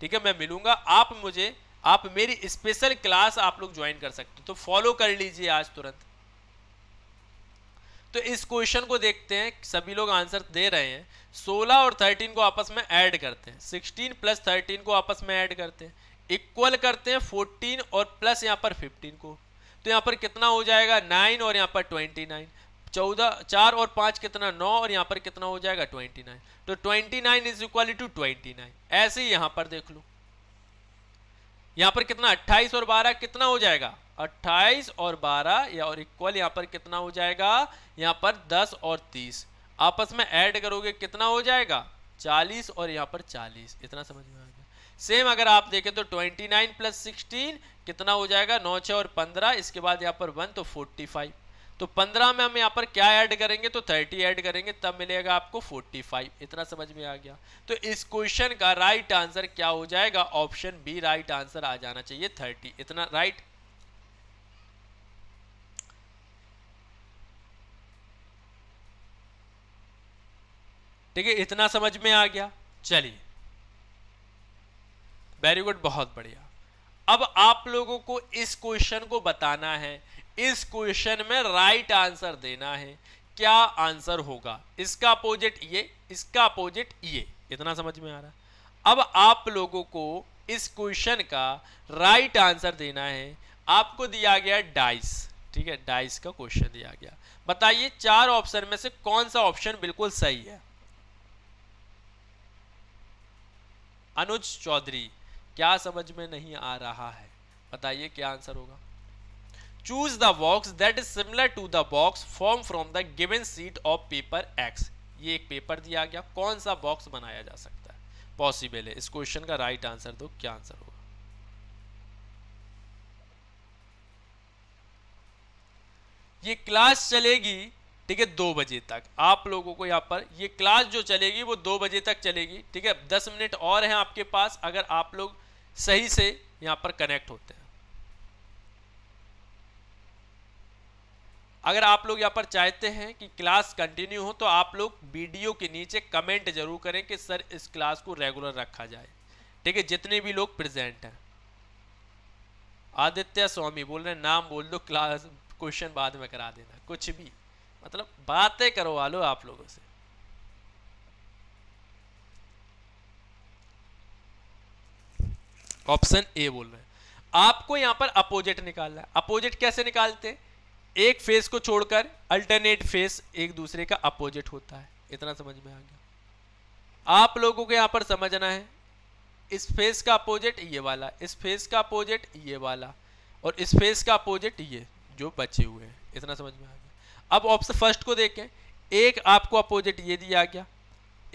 ठीक है मैं मिलूंगा आप मुझे आप मेरी स्पेशल क्लास आप लोग ज्वाइन कर सकते हो तो फॉलो कर लीजिए आज तुरंत तो इस क्वेश्चन को देखते हैं सभी लोग आंसर दे रहे हैं 16 और 13 को आपस में ऐड करते हैं 16 प्लस 13 को आपस में ऐड करते हैं इक्वल करते हैं 14 और प्लस यहाँ पर 15 को तो यहाँ पर कितना हो जाएगा नाइन और यहाँ पर ट्वेंटी नाइन चौदह चार और पाँच कितना नौ और यहाँ पर कितना हो जाएगा ट्वेंटी नाइन तो twenty nine is equal to twenty nine ऐसे ही यहाँ पर देख लो यहाँ पर कितना अट्ठाईस और बारह कितना हो जाएगा अट्ठाईस और बारह या और इक्वल यहाँ पर कितना हो जाएगा यहाँ पर दस और तीस आपस में ऐड करोगे कितना हो जाएगा चालीस और यहाँ पर चालीस इतना समझ में सेम अगर आप देखें तो 29 नाइन प्लस सिक्सटीन कितना हो जाएगा नौ छः और 15 इसके बाद यहाँ पर 1 तो 45 तो 15 में हम यहाँ पर क्या ऐड करेंगे तो 30 ऐड करेंगे तब मिलेगा आपको 45 इतना समझ में आ गया तो इस क्वेश्चन का राइट आंसर क्या हो जाएगा ऑप्शन बी राइट आंसर आ जाना चाहिए थर्टी इतना राइट ठीक है इतना समझ में आ गया चलिए वेरी गुड बहुत बढ़िया अब आप लोगों को इस क्वेश्चन को बताना है इस क्वेश्चन में राइट आंसर देना है क्या आंसर होगा इसका अपोजिट ये इसका अपोजिट ये इतना समझ में आ रहा अब आप लोगों को इस क्वेश्चन का राइट आंसर देना है आपको दिया गया डाइस ठीक है डाइस का क्वेश्चन दिया गया बताइए चार ऑप्शन में से कौन सा ऑप्शन बिल्कुल सही है अनुज चौधरी क्या समझ में नहीं आ रहा है बताइए क्या आंसर होगा choose the box that is similar to the box form from the given sheet of paper X ये एक पेपर दिया गया कौन सा बॉक्स बनाया जा सकता है पॉसिबल है इस क्वेश्चन का राइट आंसर दो क्या आंसर होगा ये क्लास चलेगी ठीक है दो बजे तक आप लोगों को यहाँ पर ये क्लास जो चलेगी वो दो बजे तक चलेगी ठीक है दस मिनट और हैं आपके पास अगर आप लोग सही से यहाँ पर कनेक्ट होते हैं अगर आप लोग यहाँ पर चाहते हैं कि क्लास कंटिन्यू हो तो आप लोग वीडियो के नीचे कमेंट जरूर करें कि सर इस क्लास को रेगुलर रखा जाए ठीक है जितने भी लोग प्रेजेंट हैं आदित्य स्वामी बोल रहे हैं नाम बोल दो क्लास क्वेश्चन बाद में करा देना कुछ भी मतलब बातें करवा लो आप लोगों से ऑप्शन ए बोल रहे हैं आपको यहां पर अपोजिट निकालना है अपोजिट कैसे निकालते एक फेस को छोड़कर अल्टरनेट फेस एक दूसरे का अपोजिट होता है इतना समझ में आ गया आप लोगों को यहां पर समझना है इस फेस का अपोजिट ये वाला इस फेस का अपोजिट ये वाला और इस फेस का अपोजिट ये जो बचे हुए हैं इतना समझ में आ गया अब ऑप्शन फर्स्ट को देखें एक आपको अपोजिट ये दिया गया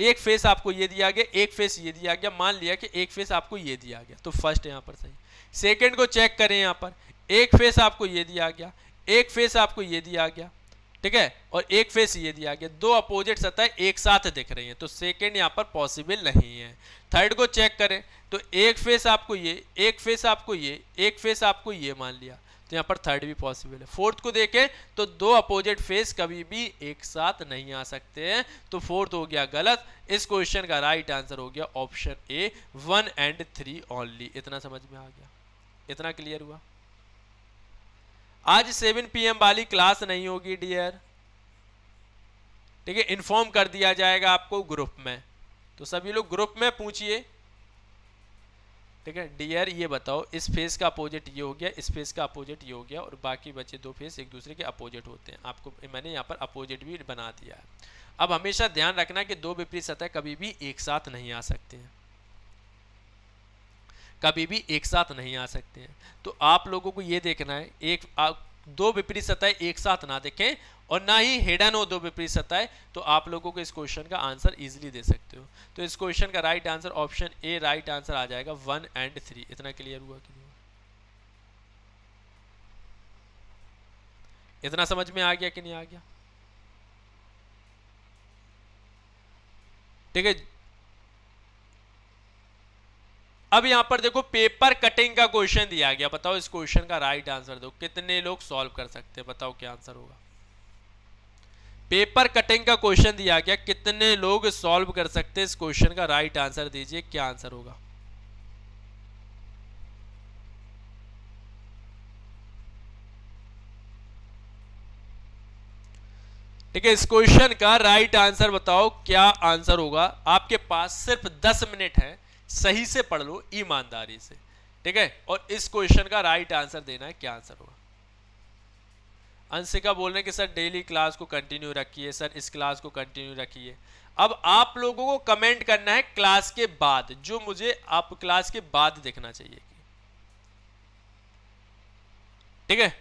एक फेस आपको ये दिया गया एक फेस ये दिया गया मान लिया कि एक फेस आपको ये दिया गया तो फर्स्ट यहाँ पर सही सेकेंड को चेक करें यहाँ पर एक फेस आपको ये दिया गया एक फेस आपको ये दिया गया ठीक है और एक फेस ये दिया गया दो अपोजिट सतह एक साथ दिख रही हैं तो सेकेंड यहाँ पर पॉसिबल नहीं है थर्ड को चेक करें तो एक फेस आपको ये एक फेस आपको ये एक फेस आपको ये मान लिया तो यहाँ पर थर्ड भी पॉसिबल है फोर्थ को देखें तो दो अपोजिट फेस कभी भी एक साथ नहीं आ सकते हैं तो फोर्थ हो गया गलत इस क्वेश्चन का राइट आंसर हो गया option A one and three only इतना समझ में आ गया इतना क्लियर हुआ आज सेवन पीएम वाली क्लास नहीं होगी डियर ठीक है इन्फॉर्म कर दिया जाएगा आपको ग्रुप में तो सभी लोग ग्रुप में पूछिए ठीक है डियर ये बताओ इस फेस का अपोजिट ये हो गया इस फेस का अपोजिट ये हो गया और बाकी बचे दो फेस एक दूसरे के अपोजिट होते हैं आपको मैंने यहाँ पर अपोजिट भी बना दिया है अब हमेशा ध्यान रखना कि दो विपरीत सतह कभी भी एक साथ नहीं आ सकते हैं कभी भी एक साथ नहीं आ सकते हैं तो आप लोगों को ये देखना है एक आप दो विपरीत सतह एक साथ ना देखें और ना ही हेडन हो दो विपरीत सतह तो आप लोगों को इस क्वेश्चन का आंसर इजीली दे सकते हो तो इस क्वेश्चन का right answer option A right answer आ जाएगा वन एंड थ्री इतना क्लियर हुआ कि नहीं इतना समझ में आ गया कि नहीं आ गया ठीक है अब यहां पर देखो पेपर कटिंग का क्वेश्चन दिया गया बताओ इस क्वेश्चन का राइट आंसर दो कितने लोग सॉल्व कर सकते हैं बताओ क्या आंसर होगा पेपर कटिंग का क्वेश्चन दिया गया कितने लोग सॉल्व कर सकते हैं इस क्वेश्चन का राइट आंसर दीजिए क्या आंसर होगा ठीक है इस क्वेश्चन का राइट आंसर बताओ क्या आंसर होगा आपके पास सिर्फ 10 मिनट है सही से पढ़ लो ईमानदारी से ठीक है और इस क्वेश्चन का राइट आंसर देना है क्या आंसर होगा अंशिका बोल रहे हैं कि सर डेली क्लास को कंटिन्यू रखिए सर इस क्लास को कंटिन्यू रखिए अब आप लोगों को कमेंट करना है क्लास के बाद जो मुझे आप क्लास के बाद देखना चाहिए ठीक है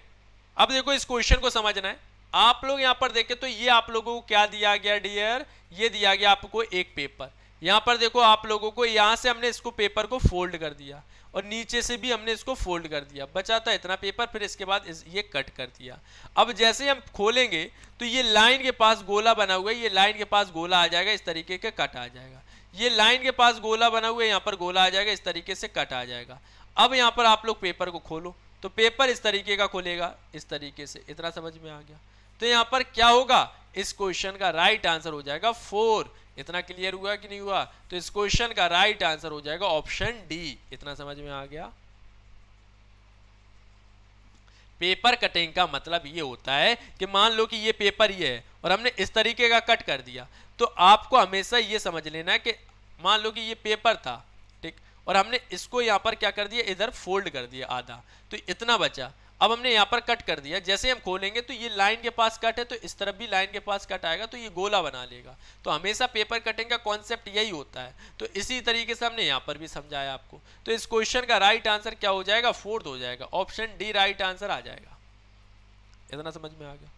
अब देखो इस क्वेश्चन को समझना है आप लोग यहां पर देखें तो ये आप लोगों को क्या दिया गया डियर ये दिया गया आपको एक पेपर यहाँ पर देखो आप लोगों को यहाँ से हमने इसको पेपर को फोल्ड कर दिया और नीचे से भी हमने इसको फोल्ड कर दिया बचा था इतना पेपर फिर इसके बाद इस, ये कट कर दिया अब जैसे हम खोलेंगे तो ये लाइन के पास गोला बना हुआ है ये लाइन के पास गोला आ जाएगा इस तरीके का कट आ जाएगा ये लाइन के पास गोला बना हुआ है यहाँ पर गोला आ जाएगा इस तरीके से कट आ जाएगा अब यहाँ पर आप लोग पेपर को खोलो तो पेपर इस तरीके का खोलेगा इस तरीके से इतना समझ में आ गया तो यहाँ पर क्या होगा इस क्वेश्चन का राइट आंसर हो जाएगा फोर इतना क्लियर हुआ कि नहीं हुआ तो इस क्वेश्चन का राइट आंसर हो जाएगा ऑप्शन डी इतना समझ में आ गया पेपर कटिंग का मतलब ये होता है कि मान लो कि ये पेपर ये है और हमने इस तरीके का कट कर दिया तो आपको हमेशा ये समझ लेना है कि मान लो कि ये पेपर था ठीक और हमने इसको यहाँ पर क्या कर दिया इधर फोल्ड कर दिया आधा तो इतना बचा अब हमने यहाँ पर कट कर दिया जैसे हम खोलेंगे तो ये लाइन के पास कट है तो इस तरफ भी लाइन के पास कट आएगा तो ये गोला बना लेगा तो हमेशा पेपर कटिंग का कॉन्सेप्ट यही होता है तो इसी तरीके से हमने यहाँ पर भी समझाया आपको तो इस क्वेश्चन का राइट आंसर क्या हो जाएगा फोर्थ हो जाएगा ऑप्शन डी राइट आंसर आ जाएगा इतना समझ में आ गया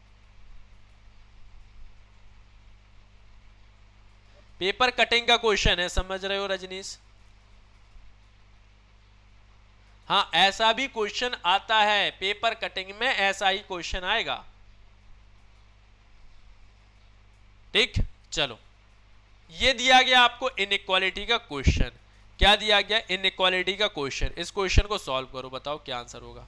पेपर कटिंग का क्वेश्चन है समझ रहे हो रजनीश हाँ ऐसा भी क्वेश्चन आता है पेपर कटिंग में ऐसा ही क्वेश्चन आएगा ठीक चलो ये दिया गया आपको इनक्वालिटी का क्वेश्चन क्या दिया गया इनक्वालिटी का क्वेश्चन इस क्वेश्चन को सॉल्व करो बताओ क्या आंसर होगा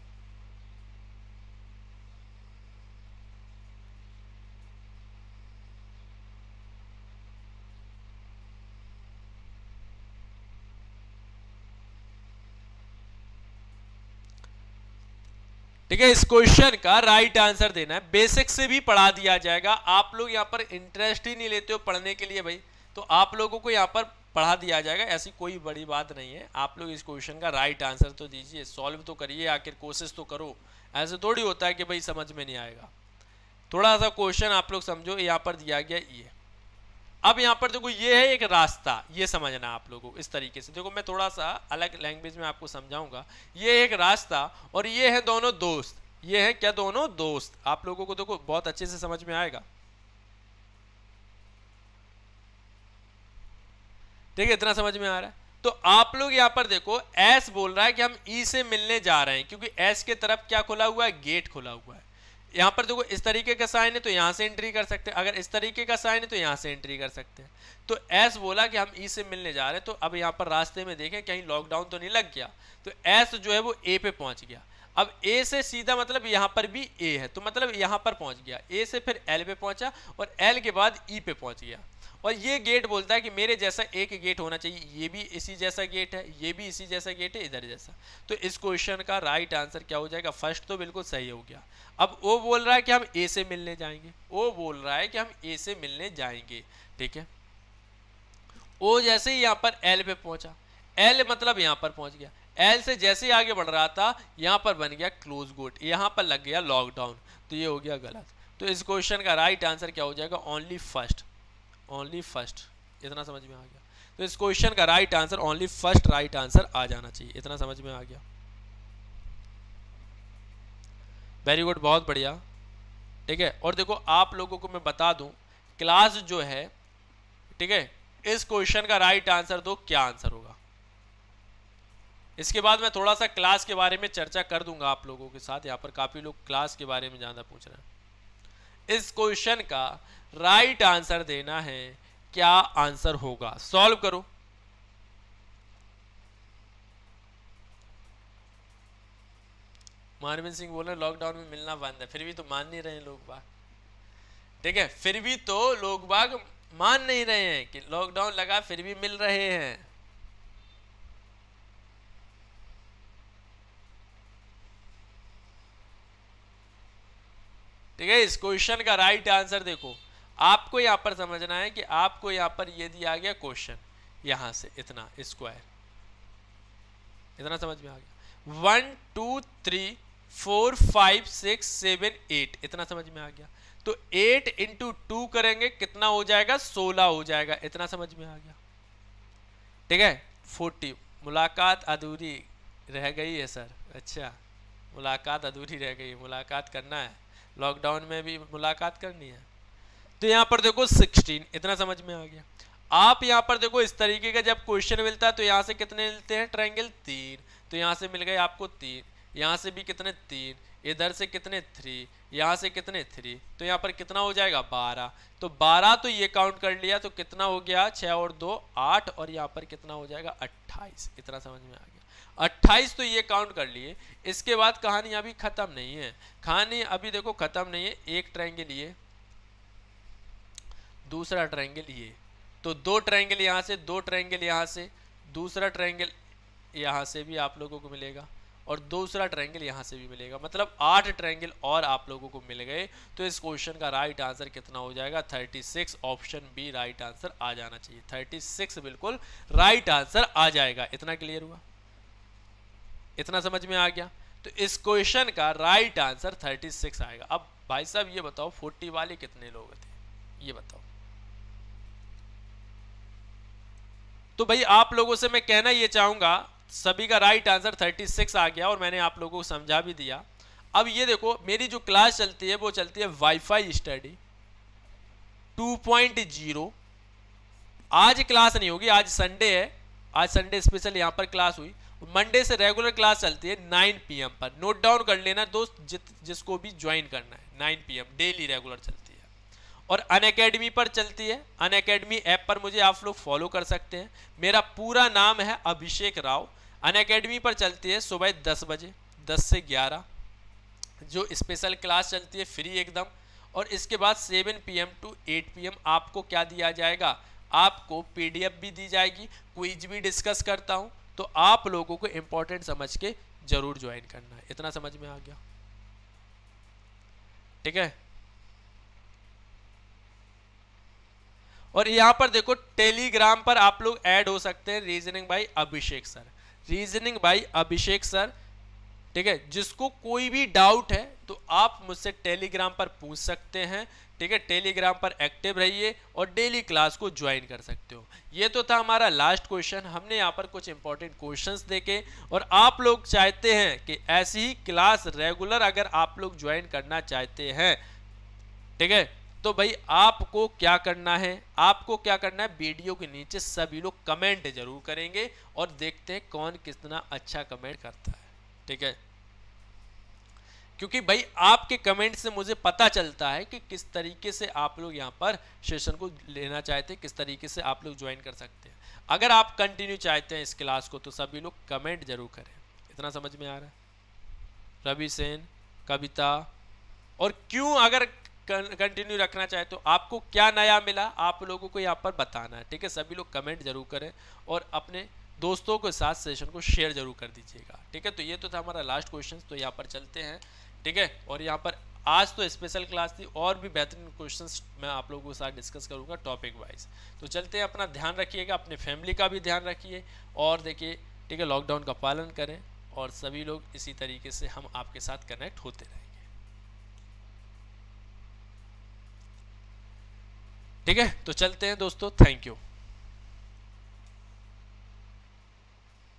ठीक है इस क्वेश्चन का राइट आंसर देना है बेसिक से भी पढ़ा दिया जाएगा आप लोग यहाँ पर इंटरेस्ट ही नहीं लेते हो पढ़ने के लिए भाई तो आप लोगों को यहाँ पर पढ़ा दिया जाएगा ऐसी कोई बड़ी बात नहीं है आप लोग इस क्वेश्चन का राइट आंसर तो दीजिए सॉल्व तो करिए आखिर कोशिश तो करो ऐसे थोड़ी होता है कि भाई समझ में नहीं आएगा थोड़ा सा क्वेश्चन आप लोग समझो यहाँ पर दिया गया ये अब यहाँ पर देखो ये है एक रास्ता ये समझना आप लोगों इस तरीके से देखो मैं थोड़ा सा अलग लैंग्वेज में आपको समझाऊंगा ये एक रास्ता और ये है दोनों दोस्त ये है क्या दोनों दोस्त आप लोगों को देखो बहुत अच्छे से समझ में आएगा ठीक है इतना समझ में आ रहा है तो आप लोग यहाँ पर देखो एस बोल रहा है कि हम ई e से मिलने जा रहे हैं क्योंकि एस के तरफ क्या खुला हुआ है गेट खुला हुआ है यहाँ पर देखो इस तरीके का साइन है तो यहाँ से एंट्री कर सकते हैं अगर इस तरीके का साइन है तो यहाँ से एंट्री कर सकते हैं तो एस बोला कि हम ई से मिलने जा रहे हैं तो अब यहाँ पर रास्ते में देखें कहीं लॉकडाउन तो नहीं लग गया तो एस जो है वो ए पे पहुँच गया अब ए से सीधा मतलब यहाँ पर भी ए है तो मतलब यहाँ पर पहुँच गया ए से फिर एल पे पहुँचा और एल के बाद ई e पे पहुँच गया और ये गेट बोलता है कि मेरे जैसा एक गेट होना चाहिए ये भी इसी जैसा गेट है ये भी इसी जैसा गेट है इधर जैसा तो इस क्वेश्चन का राइट आंसर क्या हो जाएगा फर्स्ट तो बिल्कुल सही हो गया अब वो बोल रहा है कि हम ए से मिलने जाएंगे वो बोल रहा है कि हम ए से मिलने जाएंगे ठीक है ओ जैसे ही यहाँ पर एल पे पहुंचा एल मतलब यहाँ पर पहुंच गया एल से जैसे ही आगे बढ़ रहा था यहाँ पर बन गया क्लोज गोट यहाँ पर लग गया लॉकडाउन तो ये हो गया गलत तो इस क्वेश्चन का राइट आंसर क्या हो जाएगा ओनली फर्स्ट ओनली फर्स्ट इतना समझ में आ गया तो इस क्वेश्चन का right answer only first right answer आ जाना चाहिए इतना समझ में आ गया वेरी गुड बहुत बढ़िया ठीक है और देखो आप लोगों को मैं बता दूं क्लास जो है ठीक है इस क्वेश्चन का राइट आंसर दो क्या आंसर होगा इसके बाद मैं थोड़ा सा क्लास के बारे में चर्चा कर दूंगा आप लोगों के साथ यहाँ पर काफ़ी लोग क्लास के बारे में ज़्यादा पूछ रहे हैं इस क्वेश्चन का राइट आंसर देना है क्या आंसर होगा सॉल्व करो मानवीन सिंह बोल रहे लॉकडाउन में मिलना बंद है फिर भी तो मान नहीं रहे लोग बाग ठीक है फिर भी तो लोग बाग मान नहीं रहे हैं कि लॉकडाउन लगा फिर भी मिल रहे हैं ठीक है इस क्वेश्चन का राइट आंसर देखो आपको यहाँ पर समझना है कि आपको यहाँ पर ये दिया गया क्वेश्चन यहाँ से इतना स्क्वायर इतना समझ में आ गया one two three four five six seven eight इतना समझ में आ गया तो एट इंटू टू करेंगे कितना हो जाएगा सोलह हो जाएगा इतना समझ में आ गया ठीक है फोर्टी मुलाकात अधूरी रह गई है सर अच्छा मुलाकात अधूरी रह गई मुलाकात करना है लॉकडाउन में भी मुलाकात करनी है तो यहाँ पर देखो 16 इतना समझ में आ गया आप यहाँ पर देखो इस तरीके का जब क्वेश्चन मिलता है तो यहाँ से कितने मिलते हैं ट्रायंगल तीन तो यहाँ से मिल गए आपको तीन यहाँ से भी कितने तीन इधर से कितने थ्री यहाँ से कितने थ्री तो यहाँ पर कितना हो जाएगा बारह तो बारह तो ये काउंट कर लिया तो कितना हो गया छः और दो आठ और यहाँ पर कितना हो जाएगा अट्ठाईस इतना समझ में आ गया 28 तो ये काउंट कर लिए इसके बाद कहानी अभी ख़त्म नहीं है कहानी अभी देखो ख़त्म नहीं है एक ट्रायंगल ये दूसरा ट्रायंगल ये तो दो ट्रायंगल यहाँ से दो ट्रायंगल यहाँ से दूसरा ट्रायंगल यहाँ से भी आप लोगों को मिलेगा और दूसरा ट्रायंगल यहाँ से भी मिलेगा मतलब आठ ट्रायंगल और आप लोगों को मिल गए तो इस क्वेश्चन का राइट आंसर कितना हो जाएगा 36 ऑप्शन बी राइट आंसर आ जाना चाहिए 36 बिल्कुल राइट आंसर आ जाएगा इतना क्लियर हुआ इतना समझ में आ गया तो इस क्वेश्चन का राइट आंसर 36 आएगा अब भाई साहब ये बताओ 40 वाले कितने लोग थे ये बताओ तो भाई आप लोगों से मैं कहना ये चाहूंगा सभी का राइट आंसर 36 आ गया और मैंने आप लोगों को समझा भी दिया अब ये देखो मेरी जो क्लास चलती है वो चलती है वाईफाई स्टडी 2.0 आज क्लास नहीं होगी आज संडे है आज संडे स्पेशल यहां पर क्लास हुई मंडे से रेगुलर क्लास चलती है नाइन पी पर नोट डाउन कर लेना दोस्त जित जिसको भी ज्वाइन करना है नाइन पी डेली रेगुलर चलती है और अन अकेडमी पर चलती है अन अकेडमी ऐप पर मुझे आप लोग फॉलो कर सकते हैं मेरा पूरा नाम है अभिषेक राव अन अकेडमी पर चलती है सुबह दस बजे दस से ग्यारह जो स्पेशल क्लास चलती है फ्री एकदम और इसके बाद seven P M to eight P M आपको क्या दिया जाएगा आपको पी भी दी जाएगी क्विज भी डिस्कस करता हूँ तो आप लोगों को इंपॉर्टेंट समझ के जरूर ज्वाइन करना है इतना समझ में आ गया ठीक है और यहां पर देखो टेलीग्राम पर आप लोग ऐड हो सकते हैं reasoning by Abhishek sir reasoning by Abhishek sir ठीक है जिसको कोई भी डाउट है तो आप मुझसे टेलीग्राम पर पूछ सकते हैं ठीक है टेलीग्राम पर एक्टिव रहिए और डेली क्लास को ज्वाइन कर सकते हो ये तो था हमारा लास्ट क्वेश्चन हमने यहाँ पर कुछ इंपॉर्टेंट क्वेश्चंस देखे और आप लोग चाहते हैं कि ऐसी ही क्लास रेगुलर अगर आप लोग ज्वाइन करना चाहते हैं ठीक है तो भाई आपको क्या करना है आपको क्या करना है वीडियो के नीचे सभी लोग कमेंट जरूर करेंगे और देखते हैं कौन कितना अच्छा कमेंट करता है ठीक है क्योंकि भाई आपके कमेंट से मुझे पता चलता है कि किस तरीके से आप लोग यहाँ पर सेशन को लेना चाहते हैं किस तरीके से आप लोग ज्वाइन कर सकते हैं अगर आप कंटिन्यू चाहते हैं इस क्लास को तो सभी लोग कमेंट जरूर करें इतना समझ में आ रहा है रवि सेन कविता और क्यों अगर कंटिन्यू रखना चाहे तो आपको क्या नया मिला आप लोगों को यहाँ पर बताना है ठीक है सभी लोग कमेंट जरूर करें और अपने दोस्तों के साथ सेशन को शेयर जरूर कर दीजिएगा ठीक है तो ये तो था हमारा लास्ट क्वेश्चन तो यहाँ पर चलते हैं ठीक है और यहाँ पर आज तो स्पेशल क्लास थी और भी बेहतरीन क्वेश्चंस मैं आप लोगों के साथ डिस्कस करूँगा टॉपिक वाइज तो चलते हैं अपना ध्यान रखिएगा अपने फैमिली का भी ध्यान रखिए और देखिए ठीक है लॉकडाउन का पालन करें और सभी लोग इसी तरीके से हम आपके साथ कनेक्ट होते रहेंगे ठीक है तो चलते हैं दोस्तों थैंक यू